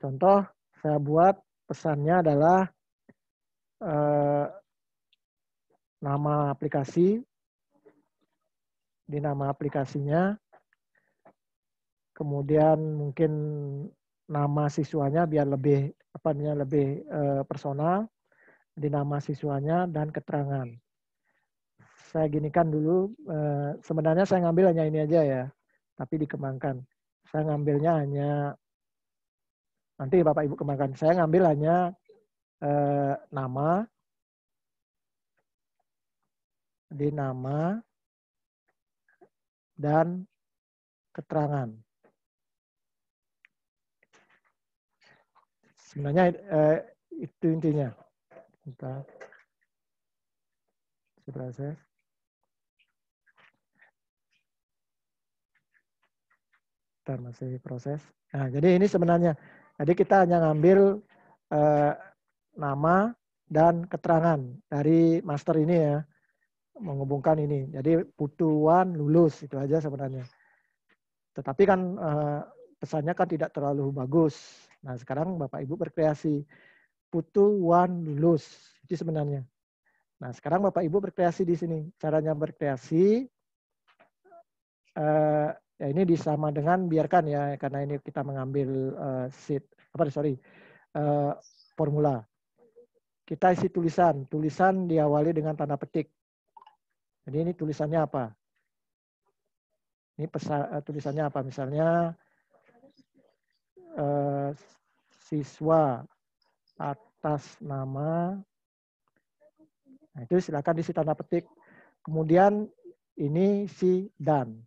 Contoh saya buat pesannya adalah eh, nama aplikasi, di nama aplikasinya. Kemudian mungkin nama siswanya biar lebih apa namanya lebih eh, personal di nama siswanya dan keterangan. Saya gini kan dulu eh, sebenarnya saya ngambil hanya ini aja ya, tapi dikembangkan. Saya ngambilnya hanya nanti Bapak Ibu kembangkan. Saya ngambil hanya eh, nama di nama dan keterangan. Sebenarnya eh, itu intinya. Kita proses. Kita masih proses. Nah, jadi ini sebenarnya. Jadi kita hanya ngambil eh, nama dan keterangan dari master ini ya menghubungkan ini. Jadi putuan lulus itu aja sebenarnya. Tetapi kan eh, pesannya kan tidak terlalu bagus. Nah sekarang Bapak Ibu berkreasi one lulus itu sebenarnya. Nah sekarang Bapak Ibu berkreasi di sini. Caranya berkreasi eh, ya ini disama dengan biarkan ya karena ini kita mengambil eh, sheet apa sorry eh, formula. Kita isi tulisan. Tulisan diawali dengan tanda petik. Jadi ini tulisannya apa? Ini pesan, eh, tulisannya apa? Misalnya uh, siswa atas nama. Nah, itu silakan diisi tanda petik. Kemudian ini si dan.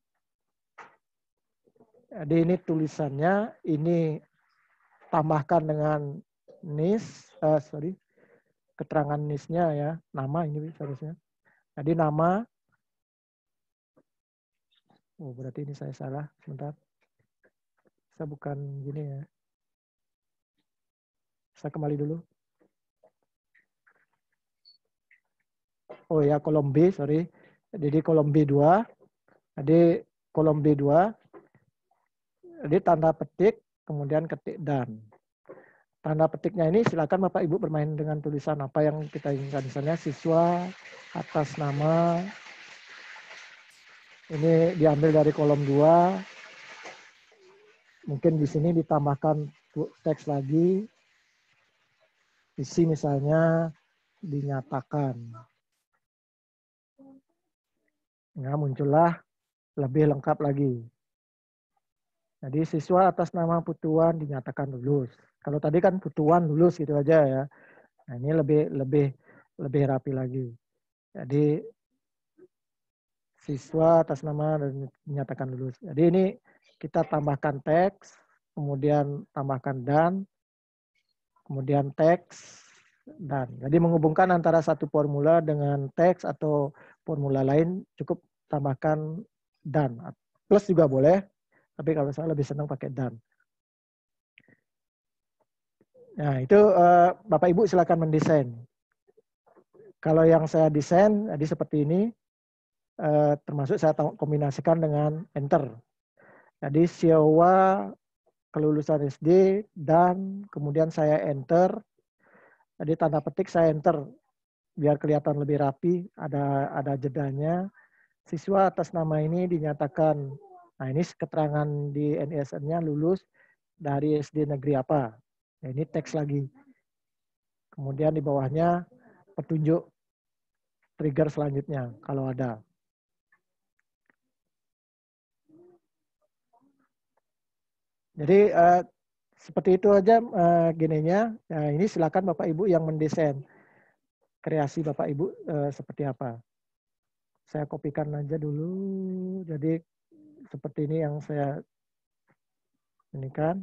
Jadi ini tulisannya, ini tambahkan dengan nis, uh, sorry, keterangan nisnya ya, nama ini seharusnya. Jadi nama, Oh, berarti ini saya salah. Sebentar. Saya bukan gini ya. Saya kembali dulu. Oh ya, kolom B, sorry. Jadi kolom B2. Jadi kolom B2. Jadi tanda petik, kemudian ketik dan. Tanda petiknya ini silakan Bapak Ibu bermain dengan tulisan apa yang kita inginkan. Misalnya siswa atas nama ini diambil dari kolom 2. Mungkin di sini ditambahkan teks lagi. Isi misalnya dinyatakan. Nah, muncullah lebih lengkap lagi. Jadi siswa atas nama Putuan dinyatakan lulus. Kalau tadi kan Putuan lulus gitu aja ya. Nah, ini lebih lebih lebih rapi lagi. Jadi siswa atas nama dan dinyatakan lulus. Jadi ini kita tambahkan teks, kemudian tambahkan dan, kemudian teks, dan. Jadi menghubungkan antara satu formula dengan teks atau formula lain cukup tambahkan dan. Plus juga boleh, tapi kalau saya lebih senang pakai dan. Nah, itu eh, Bapak Ibu silakan mendesain. Kalau yang saya desain jadi seperti ini, eh, termasuk saya kombinasikan dengan enter. Jadi Siowa kelulusan SD dan kemudian saya enter. Jadi tanda petik saya enter biar kelihatan lebih rapi, ada ada jedanya. Siswa atas nama ini dinyatakan nah ini keterangan di NISN-nya lulus dari SD negeri apa. Nah, ini teks lagi. Kemudian di bawahnya petunjuk trigger selanjutnya kalau ada. Jadi uh, seperti itu aja uh, gininya. Nah, ini silakan Bapak Ibu yang mendesain kreasi Bapak Ibu uh, seperti apa. Saya kopikan aja dulu. Jadi seperti ini yang saya ini kan.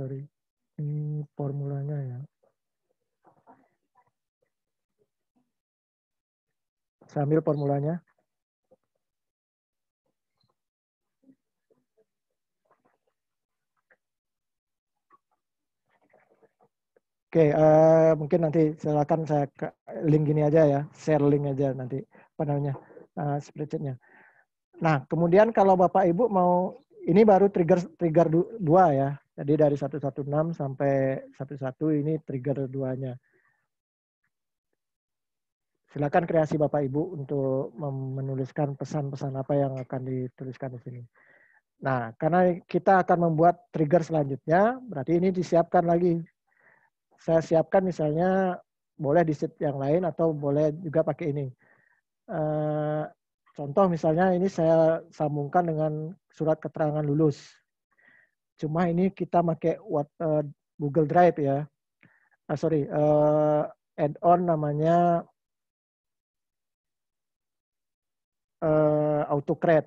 Sorry, ini formulanya ya. Saya ambil formulanya. Oke, okay, uh, eh, mungkin nanti silakan saya link gini aja ya, share link aja nanti panelnya, uh, spreadsheetnya. Nah, kemudian kalau bapak ibu mau ini baru trigger trigger dua ya, jadi dari 116 sampai 11 ini trigger duanya silakan kreasi Bapak Ibu untuk menuliskan pesan-pesan apa yang akan dituliskan di sini. Nah, karena kita akan membuat trigger selanjutnya, berarti ini disiapkan lagi. Saya siapkan misalnya boleh di sheet yang lain atau boleh juga pakai ini. Eh, contoh misalnya ini saya sambungkan dengan surat keterangan lulus. Cuma ini kita pakai eh, Google Drive ya. Ah, sorry, add-on namanya uh, autocrat.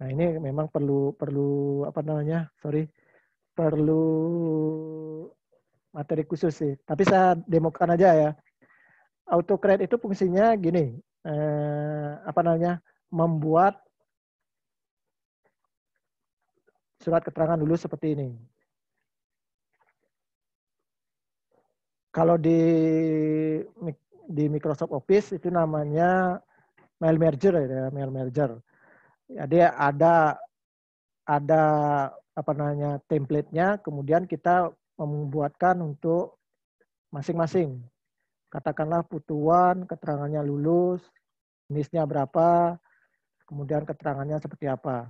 Nah, ini memang perlu perlu apa namanya? Sorry. Perlu materi khusus sih. Tapi saya demokan aja ya. Autocrat itu fungsinya gini, eh, apa namanya? membuat surat keterangan dulu seperti ini. Kalau di di Microsoft Office itu namanya mail merger ya mail merger ya, Dia ada ada apa namanya templatenya, kemudian kita membuatkan untuk masing-masing katakanlah putuan keterangannya lulus jenisnya berapa kemudian keterangannya seperti apa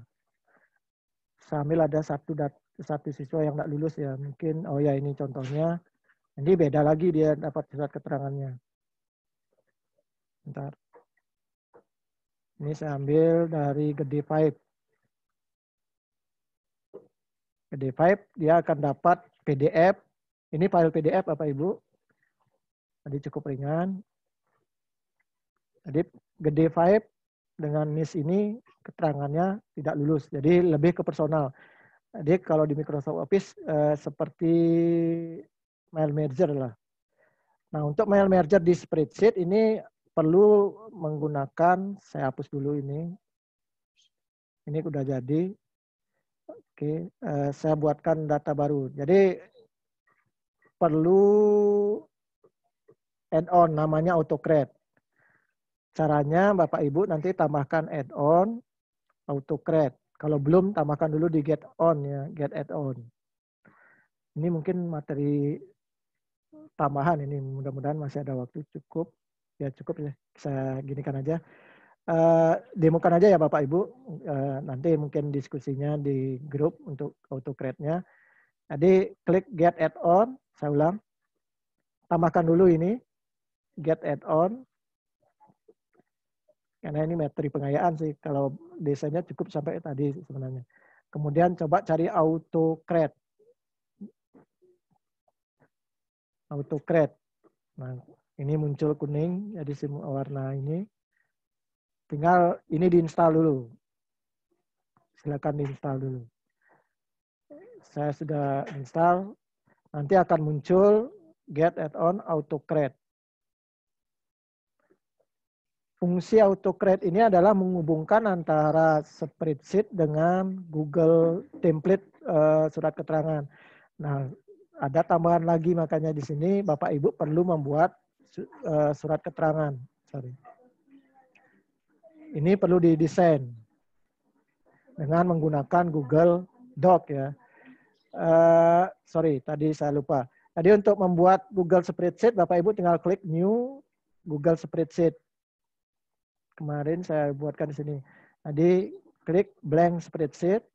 sambil ada satu dat satu siswa yang tidak lulus ya mungkin oh ya ini contohnya ini beda lagi dia dapat surat keterangannya Ntar. Ini saya ambil dari gede Five. Gede Five dia akan dapat PDF. Ini file PDF apa, Ibu. Tadi cukup ringan. Jadi gede Five dengan NIS ini keterangannya tidak lulus. Jadi lebih ke personal. Jadi kalau di Microsoft Office eh, seperti mail merger lah. Nah, untuk mail merger di spreadsheet ini perlu menggunakan saya hapus dulu ini. Ini sudah jadi. Oke, eh, saya buatkan data baru. Jadi perlu add-on namanya AutoCred. Caranya Bapak Ibu nanti tambahkan add-on AutoCred. Kalau belum tambahkan dulu di get on ya, get add-on. Ini mungkin materi tambahan ini mudah-mudahan masih ada waktu cukup ya cukup ya saya gini kan aja uh, demokan aja ya bapak ibu uh, nanti mungkin diskusinya di grup untuk auto create nya jadi klik get add-on saya ulang tambahkan dulu ini get add-on karena ini materi pengayaan sih kalau desainnya cukup sampai tadi sebenarnya kemudian coba cari auto create auto create nah ini muncul kuning, jadi semua warna ini. Tinggal ini diinstal dulu. Silakan diinstal dulu. Saya sudah install. Nanti akan muncul get add-on auto create. Fungsi auto create ini adalah menghubungkan antara spreadsheet dengan Google template uh, surat keterangan. Nah, ada tambahan lagi makanya di sini Bapak Ibu perlu membuat Eh, surat keterangan. Sorry. Ini perlu didesain dengan menggunakan Google Doc ya. Uh, sorry, tadi saya lupa. Tadi untuk membuat Google Spreadsheet, Bapak Ibu tinggal klik New Google Spreadsheet. Kemarin saya buatkan di sini. Tadi klik blank spreadsheet.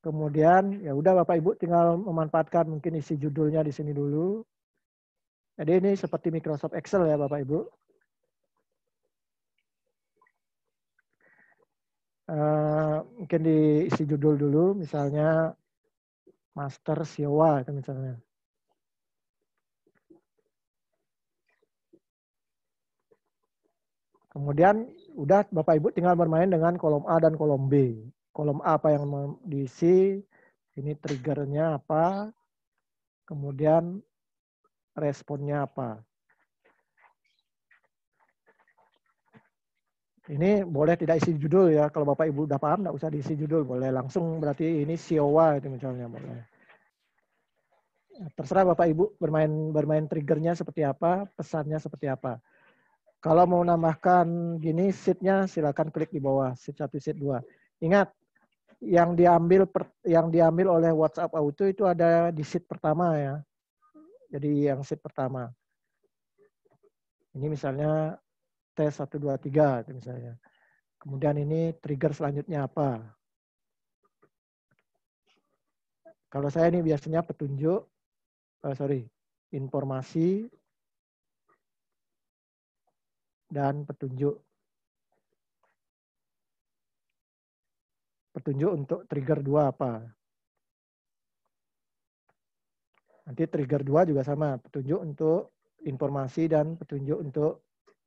Kemudian ya udah Bapak Ibu tinggal memanfaatkan mungkin isi judulnya di sini dulu. Jadi ini seperti Microsoft Excel ya Bapak Ibu. Uh, mungkin diisi judul dulu misalnya Master Siowa itu misalnya. Kemudian udah Bapak Ibu tinggal bermain dengan kolom A dan kolom B kolom A apa yang diisi, ini triggernya apa, kemudian responnya apa. Ini boleh tidak isi judul ya, kalau Bapak Ibu udah paham, tidak usah diisi judul, boleh langsung berarti ini siowa itu misalnya boleh. Terserah Bapak Ibu bermain bermain triggernya seperti apa, pesannya seperti apa. Kalau mau menambahkan gini sheet-nya silakan klik di bawah sheet 1, sheet 2. Ingat, yang diambil per, yang diambil oleh WhatsApp Auto itu ada di sheet pertama ya. Jadi yang sheet pertama. Ini misalnya T 1 2 3 misalnya. Kemudian ini trigger selanjutnya apa? Kalau saya ini biasanya petunjuk uh, sorry, informasi dan petunjuk. petunjuk untuk trigger 2 apa. Nanti trigger 2 juga sama, petunjuk untuk informasi dan petunjuk untuk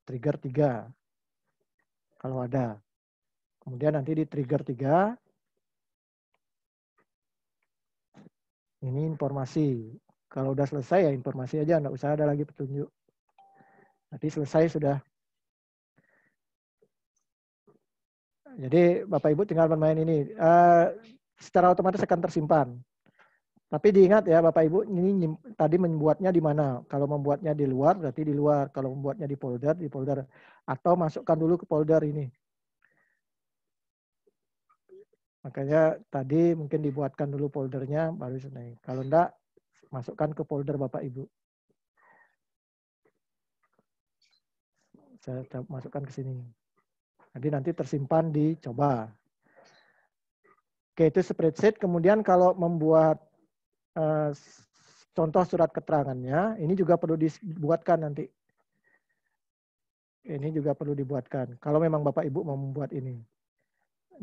trigger 3. Kalau ada. Kemudian nanti di trigger 3, ini informasi. Kalau udah selesai ya informasi aja, nggak usah ada lagi petunjuk. Nanti selesai sudah Jadi Bapak Ibu tinggal bermain ini. Uh, secara otomatis akan tersimpan. Tapi diingat ya Bapak Ibu ini tadi membuatnya di mana? Kalau membuatnya di luar berarti di luar, kalau membuatnya di folder di folder atau masukkan dulu ke folder ini. Makanya tadi mungkin dibuatkan dulu foldernya baru naik. Kalau enggak masukkan ke folder Bapak Ibu. Saya masukkan ke sini. Jadi nanti tersimpan di coba. Oke, itu spreadsheet. Kemudian kalau membuat uh, contoh surat keterangannya, ini juga perlu dibuatkan nanti. Ini juga perlu dibuatkan. Kalau memang Bapak Ibu mau membuat ini.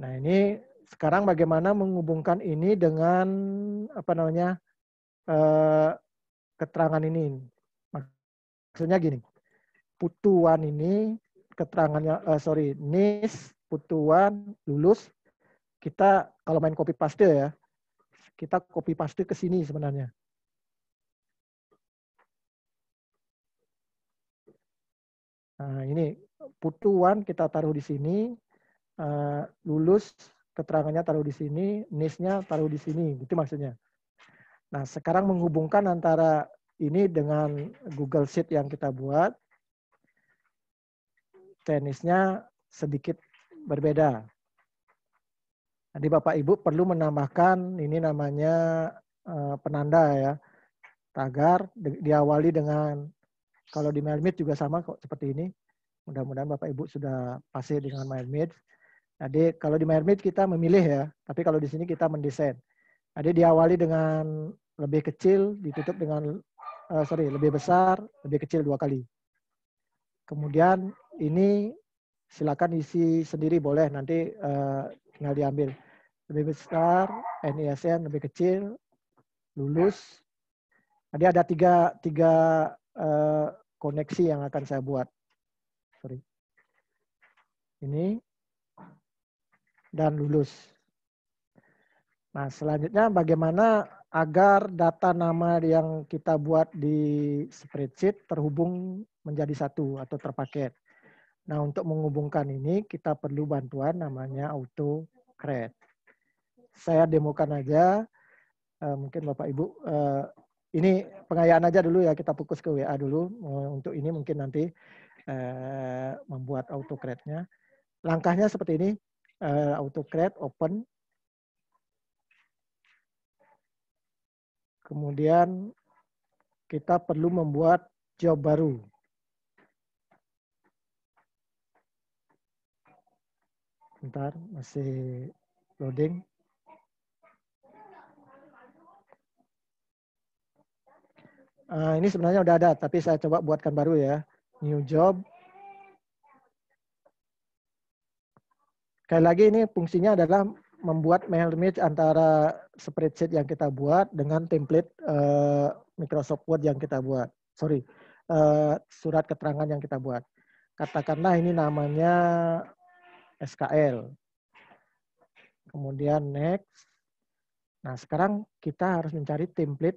Nah, ini sekarang bagaimana menghubungkan ini dengan apa namanya? Uh, keterangan ini. Maksudnya gini. Putuan ini keterangannya uh, sorry NIS Putuan lulus kita kalau main copy paste ya kita copy paste ke sini sebenarnya. Nah, ini putuan kita taruh di sini, uh, lulus keterangannya taruh di sini, nisnya taruh di sini, gitu maksudnya. Nah, sekarang menghubungkan antara ini dengan Google Sheet yang kita buat, tenisnya sedikit berbeda. Jadi Bapak Ibu perlu menambahkan ini namanya eh, penanda ya, tagar diawali dengan kalau di Mermaid juga sama kok seperti ini. Mudah-mudahan Bapak Ibu sudah pasti dengan Mermaid. Jadi kalau di Mermaid kita memilih ya, tapi kalau di sini kita mendesain. Jadi diawali dengan lebih kecil, ditutup dengan uh, sorry lebih besar, lebih kecil dua kali. Kemudian ini silakan isi sendiri boleh nanti uh, tinggal diambil lebih besar NISN lebih kecil lulus tadi ada tiga tiga uh, koneksi yang akan saya buat sorry ini dan lulus nah selanjutnya bagaimana agar data nama yang kita buat di spreadsheet terhubung menjadi satu atau terpaket Nah, untuk menghubungkan ini kita perlu bantuan namanya auto create. Saya demokan aja, uh, mungkin Bapak Ibu, uh, ini pengayaan aja dulu ya, kita fokus ke WA dulu. Eh, untuk ini mungkin nanti uh, membuat create nya Langkahnya seperti ini, uh, create, open. Kemudian kita perlu membuat job baru. Bentar, masih loading. Uh, ini sebenarnya udah ada, tapi saya coba buatkan baru ya. New job. Sekali lagi ini fungsinya adalah membuat mail match antara spreadsheet yang kita buat dengan template uh, Microsoft Word yang kita buat. Sorry, uh, surat keterangan yang kita buat. Katakanlah ini namanya SKL. Kemudian next. Nah, sekarang kita harus mencari template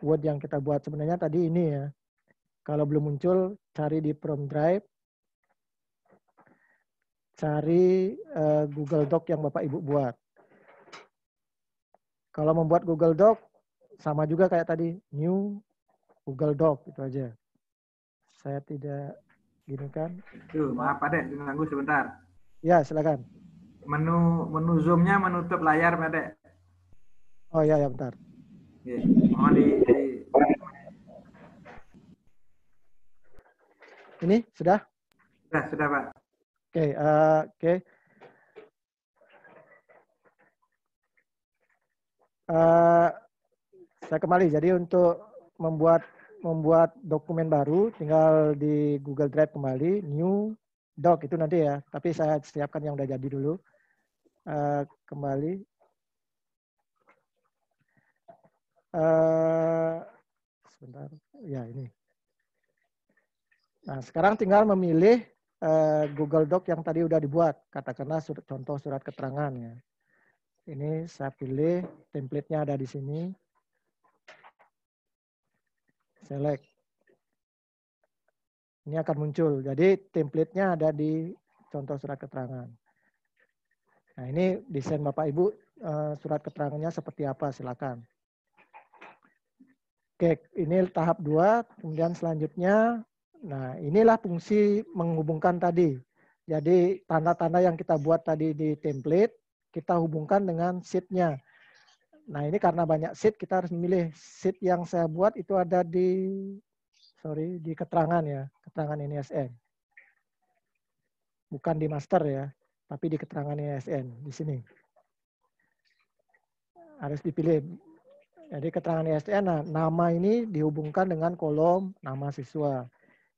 Word yang kita buat. Sebenarnya tadi ini ya. Kalau belum muncul, cari di prompt Drive. Cari uh, Google Doc yang Bapak Ibu buat. Kalau membuat Google Doc, sama juga kayak tadi, new Google Doc, itu aja. Saya tidak gini kan. maaf Pak Dek, mengganggu sebentar. Ya, silakan. Menu menu zoomnya menutup layar, Pak Oh ya, ya bentar. Ya, mohon di, di Ini sudah? Sudah, sudah Pak. Oke, okay, uh, eh, oke. Okay. Uh, eh, saya kembali. Jadi untuk membuat membuat dokumen baru, tinggal di Google Drive kembali, new Dok, itu nanti ya. Tapi saya siapkan yang udah jadi dulu. Uh, kembali. Uh, sebentar. Ya, ini. Nah, sekarang tinggal memilih uh, Google Doc yang tadi udah dibuat. Katakanlah surat, contoh surat keterangan ya. Ini saya pilih, template-nya ada di sini. Select. Ini akan muncul. Jadi template-nya ada di contoh surat keterangan. Nah ini desain Bapak Ibu eh, surat keterangannya seperti apa silakan. Oke, ini tahap 2, kemudian selanjutnya, nah inilah fungsi menghubungkan tadi. Jadi tanda-tanda yang kita buat tadi di template, kita hubungkan dengan sheet-nya. Nah ini karena banyak sheet, kita harus memilih sheet yang saya buat itu ada di sorry di keterangan ya keterangan NISN bukan di master ya tapi di keterangan NISN di sini harus dipilih jadi keterangan NISN nah, nama ini dihubungkan dengan kolom nama siswa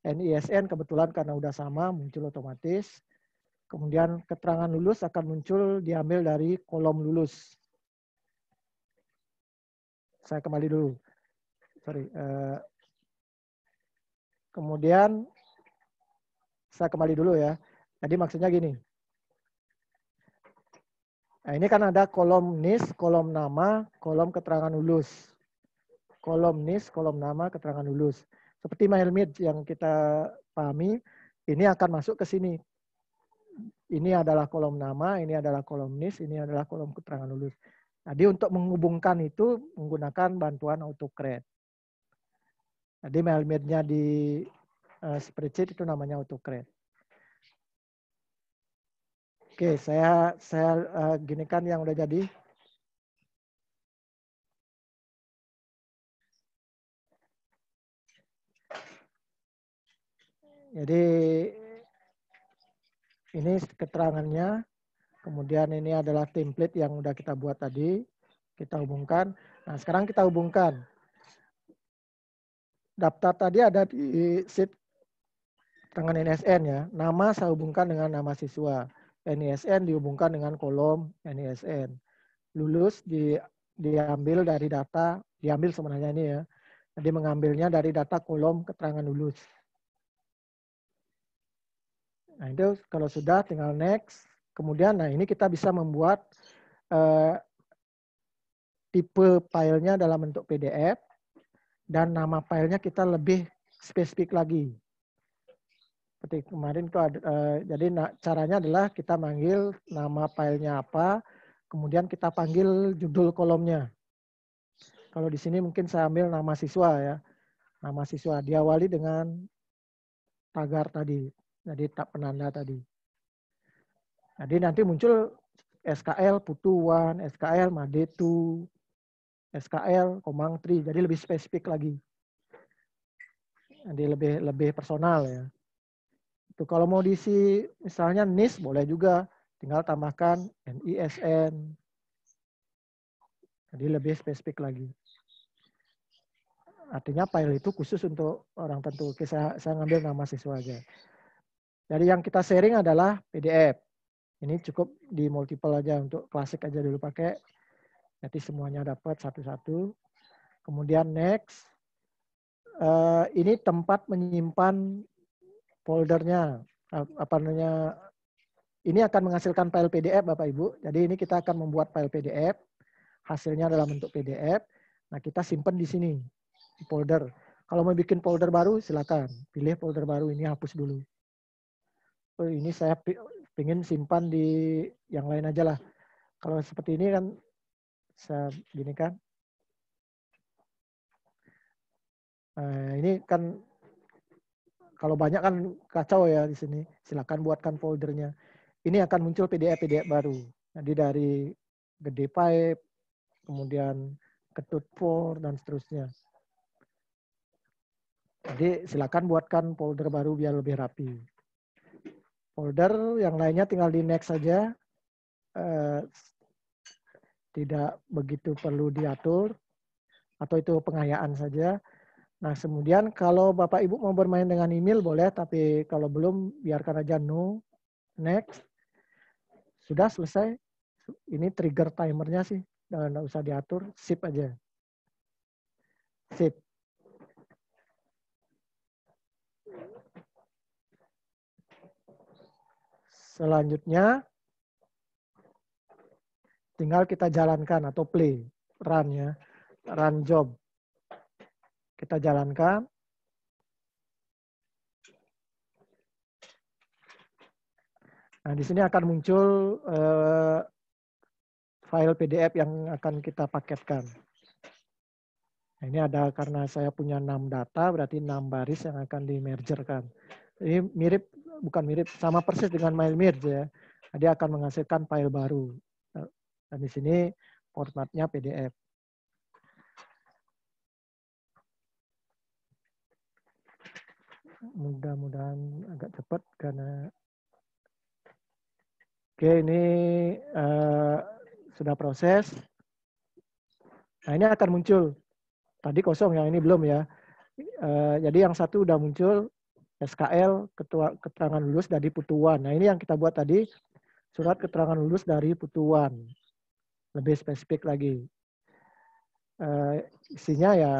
NISN kebetulan karena udah sama muncul otomatis kemudian keterangan lulus akan muncul diambil dari kolom lulus saya kembali dulu sorry eh, Kemudian saya kembali dulu ya. Jadi maksudnya gini. Nah, ini kan ada kolom NIS, kolom nama, kolom keterangan lulus. Kolom NIS, kolom nama, keterangan lulus. Seperti MyHelmet yang kita pahami, ini akan masuk ke sini. Ini adalah kolom nama, ini adalah kolom NIS, ini adalah kolom keterangan lulus. Jadi untuk menghubungkan itu menggunakan bantuan AutoCAD. Jadi mailmate nya di uh, spreadsheet itu namanya autocrate. Oke, saya saya uh, kan yang udah jadi. Jadi ini keterangannya. Kemudian ini adalah template yang udah kita buat tadi. Kita hubungkan. Nah, sekarang kita hubungkan daftar tadi ada di sit tangan NSN ya. Nama saya hubungkan dengan nama siswa. NISN dihubungkan dengan kolom NISN. Lulus di, diambil dari data, diambil sebenarnya ini ya. Jadi mengambilnya dari data kolom keterangan lulus. Nah itu kalau sudah tinggal next. Kemudian nah ini kita bisa membuat eh, tipe filenya dalam bentuk PDF dan nama filenya kita lebih spesifik lagi. Seperti kemarin itu ada, uh, jadi caranya adalah kita manggil nama filenya apa, kemudian kita panggil judul kolomnya. Kalau di sini mungkin saya ambil nama siswa ya. Nama siswa diawali dengan tagar tadi, jadi tak penanda tadi. Jadi nanti muncul SKL Putuan, SKL Madetu, SKL, Komang Tri, jadi lebih spesifik lagi. Jadi lebih lebih personal ya. Itu kalau mau diisi misalnya NIS boleh juga, tinggal tambahkan NISN. Jadi lebih spesifik lagi. Artinya file itu khusus untuk orang tentu. Oke, saya, saya ngambil nama siswa aja. Jadi yang kita sharing adalah PDF. Ini cukup di multiple aja untuk klasik aja dulu pakai jadi semuanya dapat satu-satu. Kemudian next. Uh, ini tempat menyimpan foldernya. Eh, apa namanya? Ini akan menghasilkan file PDF Bapak Ibu. Jadi ini kita akan membuat file PDF. Hasilnya dalam bentuk PDF. Nah, kita simpan di sini di folder. Kalau mau bikin folder baru silakan. Pilih folder baru ini hapus dulu. Oh, ini saya pingin simpan di yang lain aja lah. Kalau seperti ini kan saya gini kan. Nah, ini kan kalau banyak kan kacau ya di sini. Silakan buatkan foldernya. Ini akan muncul PDF-PDF baru. Jadi dari gede pipe, kemudian ketut for dan seterusnya. Jadi silakan buatkan folder baru biar lebih rapi. Folder yang lainnya tinggal di next saja. Eh, tidak begitu perlu diatur atau itu pengayaan saja. Nah, kemudian kalau Bapak Ibu mau bermain dengan email boleh, tapi kalau belum biarkan aja no, next. Sudah selesai. Ini trigger timernya sih, nah, nggak usah diatur, sip aja. Sip. Selanjutnya, Tinggal kita jalankan atau play, run ya, run job. Kita jalankan. Nah, di sini akan muncul uh, file PDF yang akan kita paketkan. Nah, ini ada karena saya punya enam data, berarti enam baris yang akan di-mergerkan. Ini mirip, bukan mirip, sama persis dengan mail merge ya. Dia akan menghasilkan file baru. Dan di sini formatnya PDF. Mudah-mudahan agak cepat karena Oke, ini uh, sudah proses. Nah, ini akan muncul. Tadi kosong, yang ini belum ya. Uh, jadi yang satu udah muncul, SKL, ketua, keterangan lulus dari Putuan. Nah, ini yang kita buat tadi, surat keterangan lulus dari Putuan lebih spesifik lagi. Uh, isinya ya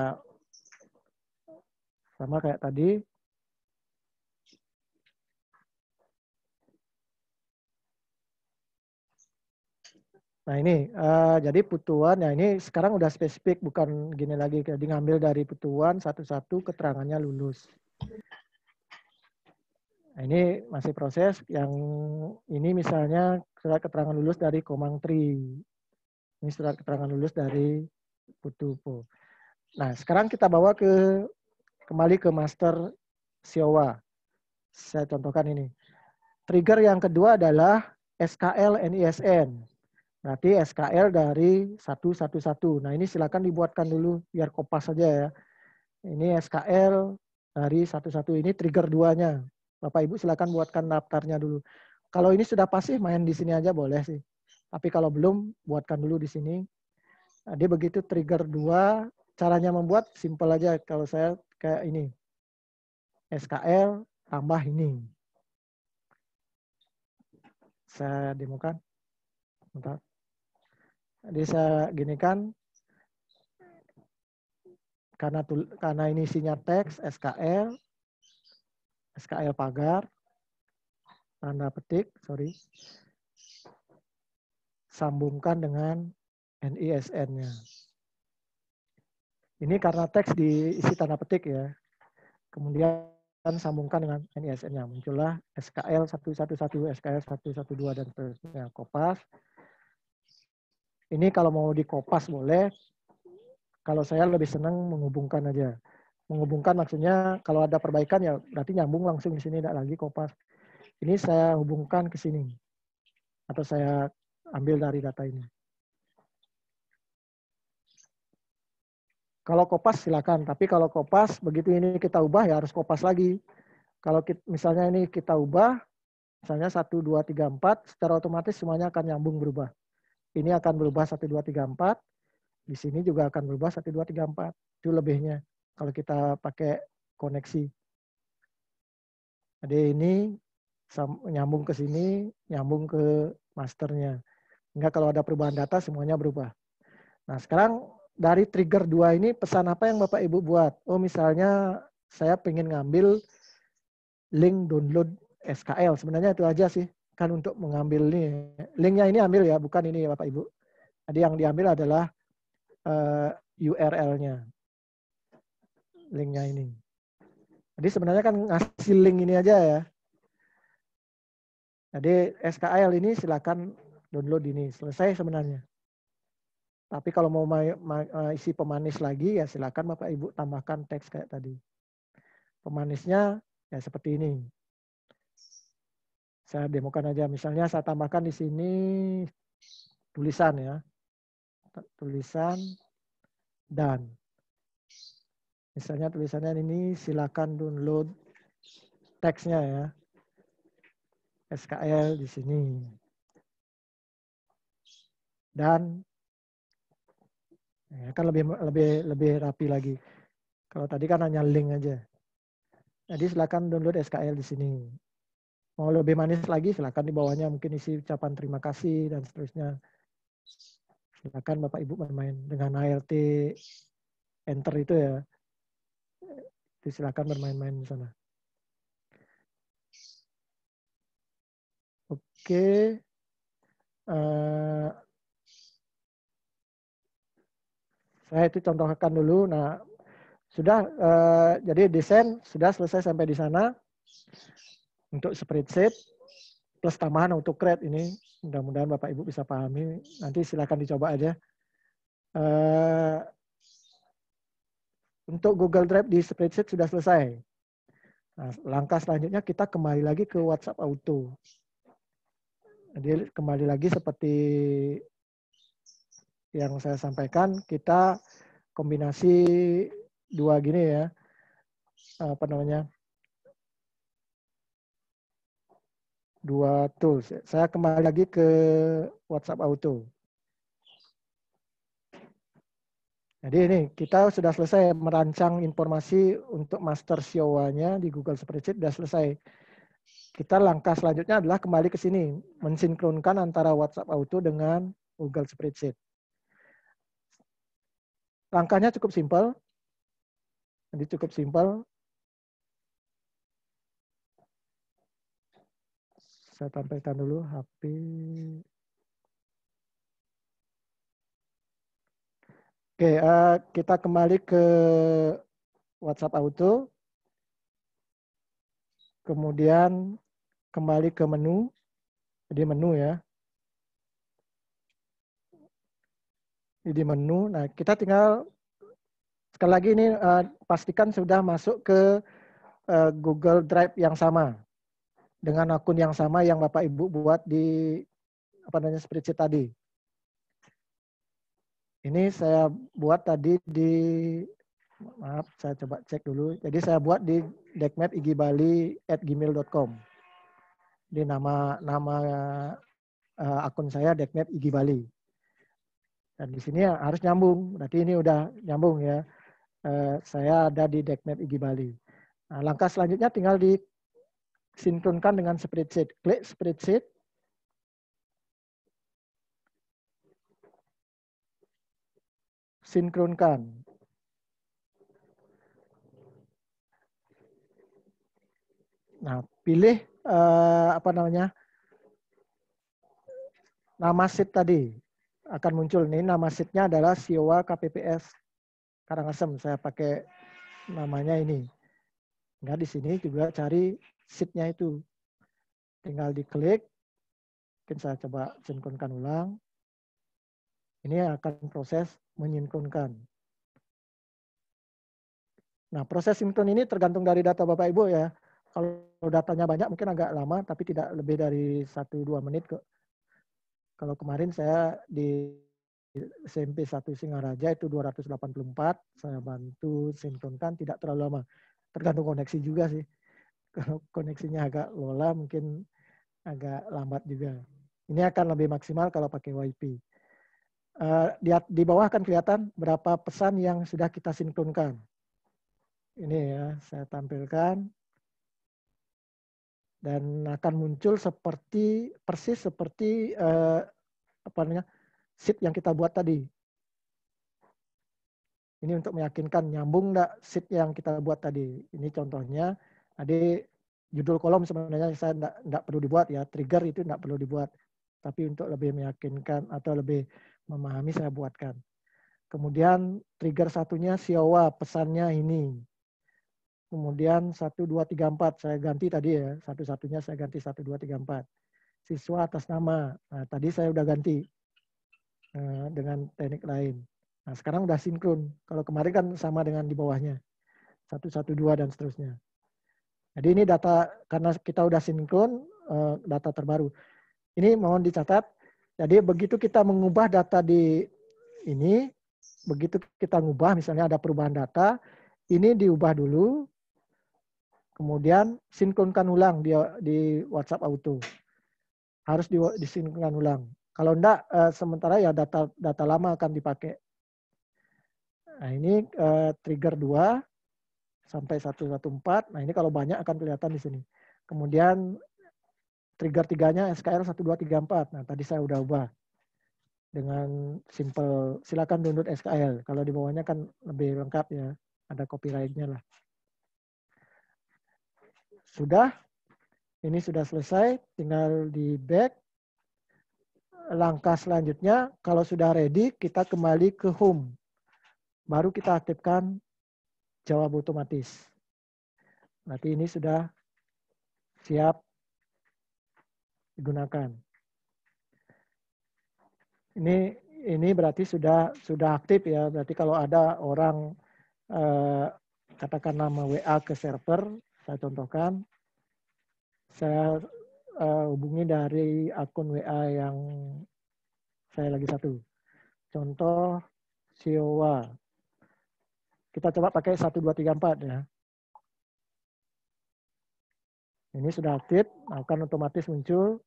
sama kayak tadi. Nah ini, uh, jadi putuan, ya ini sekarang udah spesifik, bukan gini lagi. Jadi ngambil dari putuan satu-satu keterangannya lulus. Nah, ini masih proses yang ini misalnya keterangan lulus dari Komang Tri. Ini surat keterangan lulus dari Kutupo. Nah, sekarang kita bawa ke kembali ke master Siowa. Saya contohkan ini. Trigger yang kedua adalah SKL NISN. Berarti SKL dari 111. Nah, ini silakan dibuatkan dulu biar kopas saja ya. Ini SKL dari 11 ini trigger duanya. Bapak Ibu silakan buatkan daftarnya dulu. Kalau ini sudah pasti main di sini aja boleh sih. Tapi kalau belum, buatkan dulu di sini. Nah, dia begitu trigger dua, caranya membuat simple aja. Kalau saya kayak ini, SKL tambah ini. Saya demokan. Bentar. Jadi saya ginikan, karena karena ini isinya teks SKL SKL pagar tanda petik sorry sambungkan dengan NISN-nya. Ini karena teks diisi tanda petik ya. Kemudian sambungkan dengan NISN-nya. Muncullah SKL 111, SKL 112, dan seterusnya. Kopas. Ini kalau mau dikopas boleh. Kalau saya lebih senang menghubungkan aja. Menghubungkan maksudnya kalau ada perbaikan ya berarti nyambung langsung di sini, tidak lagi Kopas. Ini saya hubungkan ke sini. Atau saya ambil dari data ini. Kalau kopas silakan, tapi kalau kopas begitu ini kita ubah ya harus kopas lagi. Kalau kita, misalnya ini kita ubah, misalnya satu dua tiga empat, secara otomatis semuanya akan nyambung berubah. Ini akan berubah satu dua tiga empat. Di sini juga akan berubah satu dua tiga empat. Itu lebihnya kalau kita pakai koneksi. Jadi ini nyambung ke sini, nyambung ke masternya. Enggak kalau ada perubahan data semuanya berubah. Nah, sekarang dari trigger dua ini pesan apa yang Bapak Ibu buat? Oh, misalnya saya pengen ngambil link download SKL. Sebenarnya itu aja sih. Kan untuk mengambil ini. Linknya ini ambil ya, bukan ini ya Bapak Ibu. Jadi yang diambil adalah uh, eh, URL-nya. Linknya ini. Jadi sebenarnya kan ngasih link ini aja ya. Jadi SKL ini silakan download ini selesai sebenarnya. Tapi kalau mau eh, isi pemanis lagi ya silakan Bapak Ibu tambahkan teks kayak tadi. Pemanisnya ya seperti ini. Saya demokan aja misalnya saya tambahkan di sini tulisan ya. Tulisan dan misalnya tulisannya ini silakan download teksnya ya. SKL di sini dan ya kan lebih lebih lebih rapi lagi. Kalau tadi kan hanya link aja. Jadi silakan download SKL di sini. Mau lebih manis lagi silakan di bawahnya mungkin isi ucapan terima kasih dan seterusnya. Silakan Bapak Ibu bermain dengan ART enter itu ya. Silakan bermain-main di sana. Oke. Okay. Uh, eh, saya itu contohkan dulu. Nah, sudah eh, jadi desain sudah selesai sampai di sana untuk spreadsheet plus tambahan untuk create ini. Mudah-mudahan Bapak Ibu bisa pahami. Nanti silahkan dicoba aja. Eh, untuk Google Drive di spreadsheet sudah selesai. Nah, langkah selanjutnya kita kembali lagi ke WhatsApp Auto. Jadi kembali lagi seperti yang saya sampaikan kita kombinasi dua gini ya apa namanya dua tools. Saya kembali lagi ke WhatsApp Auto. Jadi ini kita sudah selesai merancang informasi untuk master siowanya di Google Spreadsheet sudah selesai. Kita langkah selanjutnya adalah kembali ke sini, mensinkronkan antara WhatsApp Auto dengan Google Spreadsheet. Langkahnya cukup simpel. Jadi cukup simpel. Saya tampilkan dulu HP. Oke, eh, kita kembali ke WhatsApp Auto. Kemudian kembali ke menu. Jadi menu ya. di menu. Nah, kita tinggal sekali lagi ini uh, pastikan sudah masuk ke uh, Google Drive yang sama dengan akun yang sama yang Bapak Ibu buat di apa namanya spreadsheet tadi. Ini saya buat tadi di maaf saya coba cek dulu. Jadi saya buat di deckmap Di nama nama uh, akun saya deckmap dan di sini ya harus nyambung. Berarti ini udah nyambung ya. Eh, saya ada di DECMED IGI Bali. Nah, langkah selanjutnya tinggal disinkronkan dengan spreadsheet. Klik spreadsheet. Sinkronkan. Nah, pilih eh, apa namanya? Nama sheet tadi akan muncul nih nama seatnya adalah Siwa KPPS Karangasem. Saya pakai namanya ini. Nah, di sini juga cari seatnya itu. Tinggal diklik. Mungkin saya coba sinkronkan ulang. Ini akan proses menyinkronkan. Nah, proses sinkron ini tergantung dari data Bapak Ibu ya. Kalau datanya banyak mungkin agak lama, tapi tidak lebih dari satu dua menit kok kalau kemarin saya di SMP 1 Singaraja itu 284, saya bantu sinkronkan tidak terlalu lama. Tergantung koneksi juga sih. Kalau koneksinya agak lola mungkin agak lambat juga. Ini akan lebih maksimal kalau pakai WiFi. Eh, di, di bawah kan kelihatan berapa pesan yang sudah kita sinkronkan. Ini ya, saya tampilkan dan akan muncul seperti persis seperti eh, apa namanya sheet yang kita buat tadi. Ini untuk meyakinkan nyambung nggak sheet yang kita buat tadi. Ini contohnya. Jadi judul kolom sebenarnya saya tidak perlu dibuat ya. Trigger itu tidak perlu dibuat. Tapi untuk lebih meyakinkan atau lebih memahami saya buatkan. Kemudian trigger satunya Siowa pesannya ini. Kemudian 1, 2, 3, 4 saya ganti tadi ya. Satu-satunya saya ganti 1, 2, 3, 4. Siswa atas nama. Nah, tadi saya udah ganti eh, dengan teknik lain. Nah, sekarang udah sinkron. Kalau kemarin kan sama dengan di bawahnya. 1, 1, 2, dan seterusnya. Jadi ini data, karena kita udah sinkron, eh, data terbaru. Ini mohon dicatat. Jadi begitu kita mengubah data di ini, begitu kita mengubah misalnya ada perubahan data, ini diubah dulu Kemudian sinkronkan ulang di, di WhatsApp Auto. Harus di, disinkronkan ulang. Kalau enggak, eh, sementara ya data data lama akan dipakai. Nah ini eh, trigger 2 sampai 114. Nah ini kalau banyak akan kelihatan di sini. Kemudian trigger 3-nya SKR 1234. Nah tadi saya udah ubah dengan simple silakan download SKL. Kalau di bawahnya kan lebih lengkap ya, ada copyright-nya lah. Sudah. Ini sudah selesai. Tinggal di back. Langkah selanjutnya, kalau sudah ready, kita kembali ke home. Baru kita aktifkan jawab otomatis. Nanti ini sudah siap digunakan. Ini ini berarti sudah sudah aktif ya. Berarti kalau ada orang eh, katakan nama WA ke server saya contohkan. Saya uh, hubungi dari akun WA yang saya lagi satu. Contoh Siowa. Kita coba pakai 1234 ya. Ini sudah aktif, akan otomatis muncul.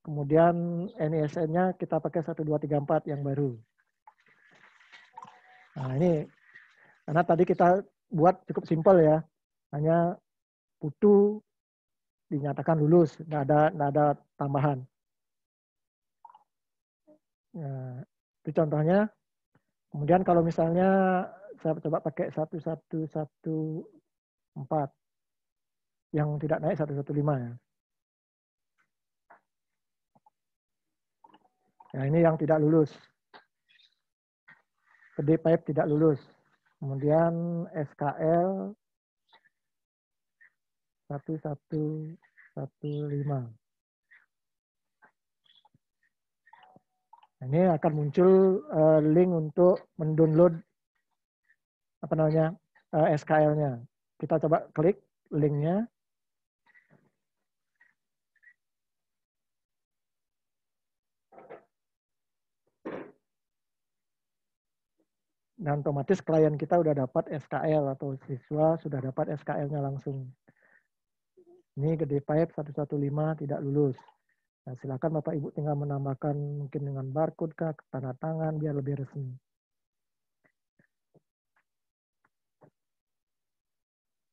Kemudian NISN-nya kita pakai 1234 yang baru. Nah ini, karena tadi kita buat cukup simpel ya. Hanya putu, dinyatakan lulus, nggak ada nggak ada tambahan. Nah, itu contohnya. Kemudian kalau misalnya saya coba pakai satu satu satu empat yang tidak naik satu satu lima ya. Nah, ini yang tidak lulus. Kedip tidak lulus. Kemudian SKL satu satu satu lima. Nah, ini akan muncul uh, link untuk mendownload apa namanya uh, eh, SKL-nya. Kita coba klik linknya. Dan otomatis klien kita sudah dapat SKL atau siswa sudah dapat SKL-nya langsung. Ini gede pipe 115 tidak lulus. Nah, silakan Bapak Ibu tinggal menambahkan mungkin dengan barcode kah, tanda tangan biar lebih resmi.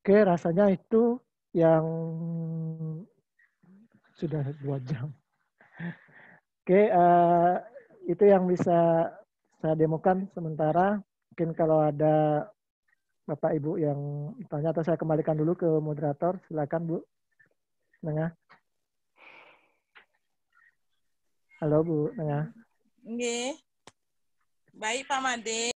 Oke, rasanya itu yang sudah dua jam. Oke, uh, itu yang bisa saya demokan sementara. Mungkin kalau ada Bapak Ibu yang tanya atau saya kembalikan dulu ke moderator, silakan Bu. Nengah. Halo Bu Nengah. Nggih. Baik Pak Made.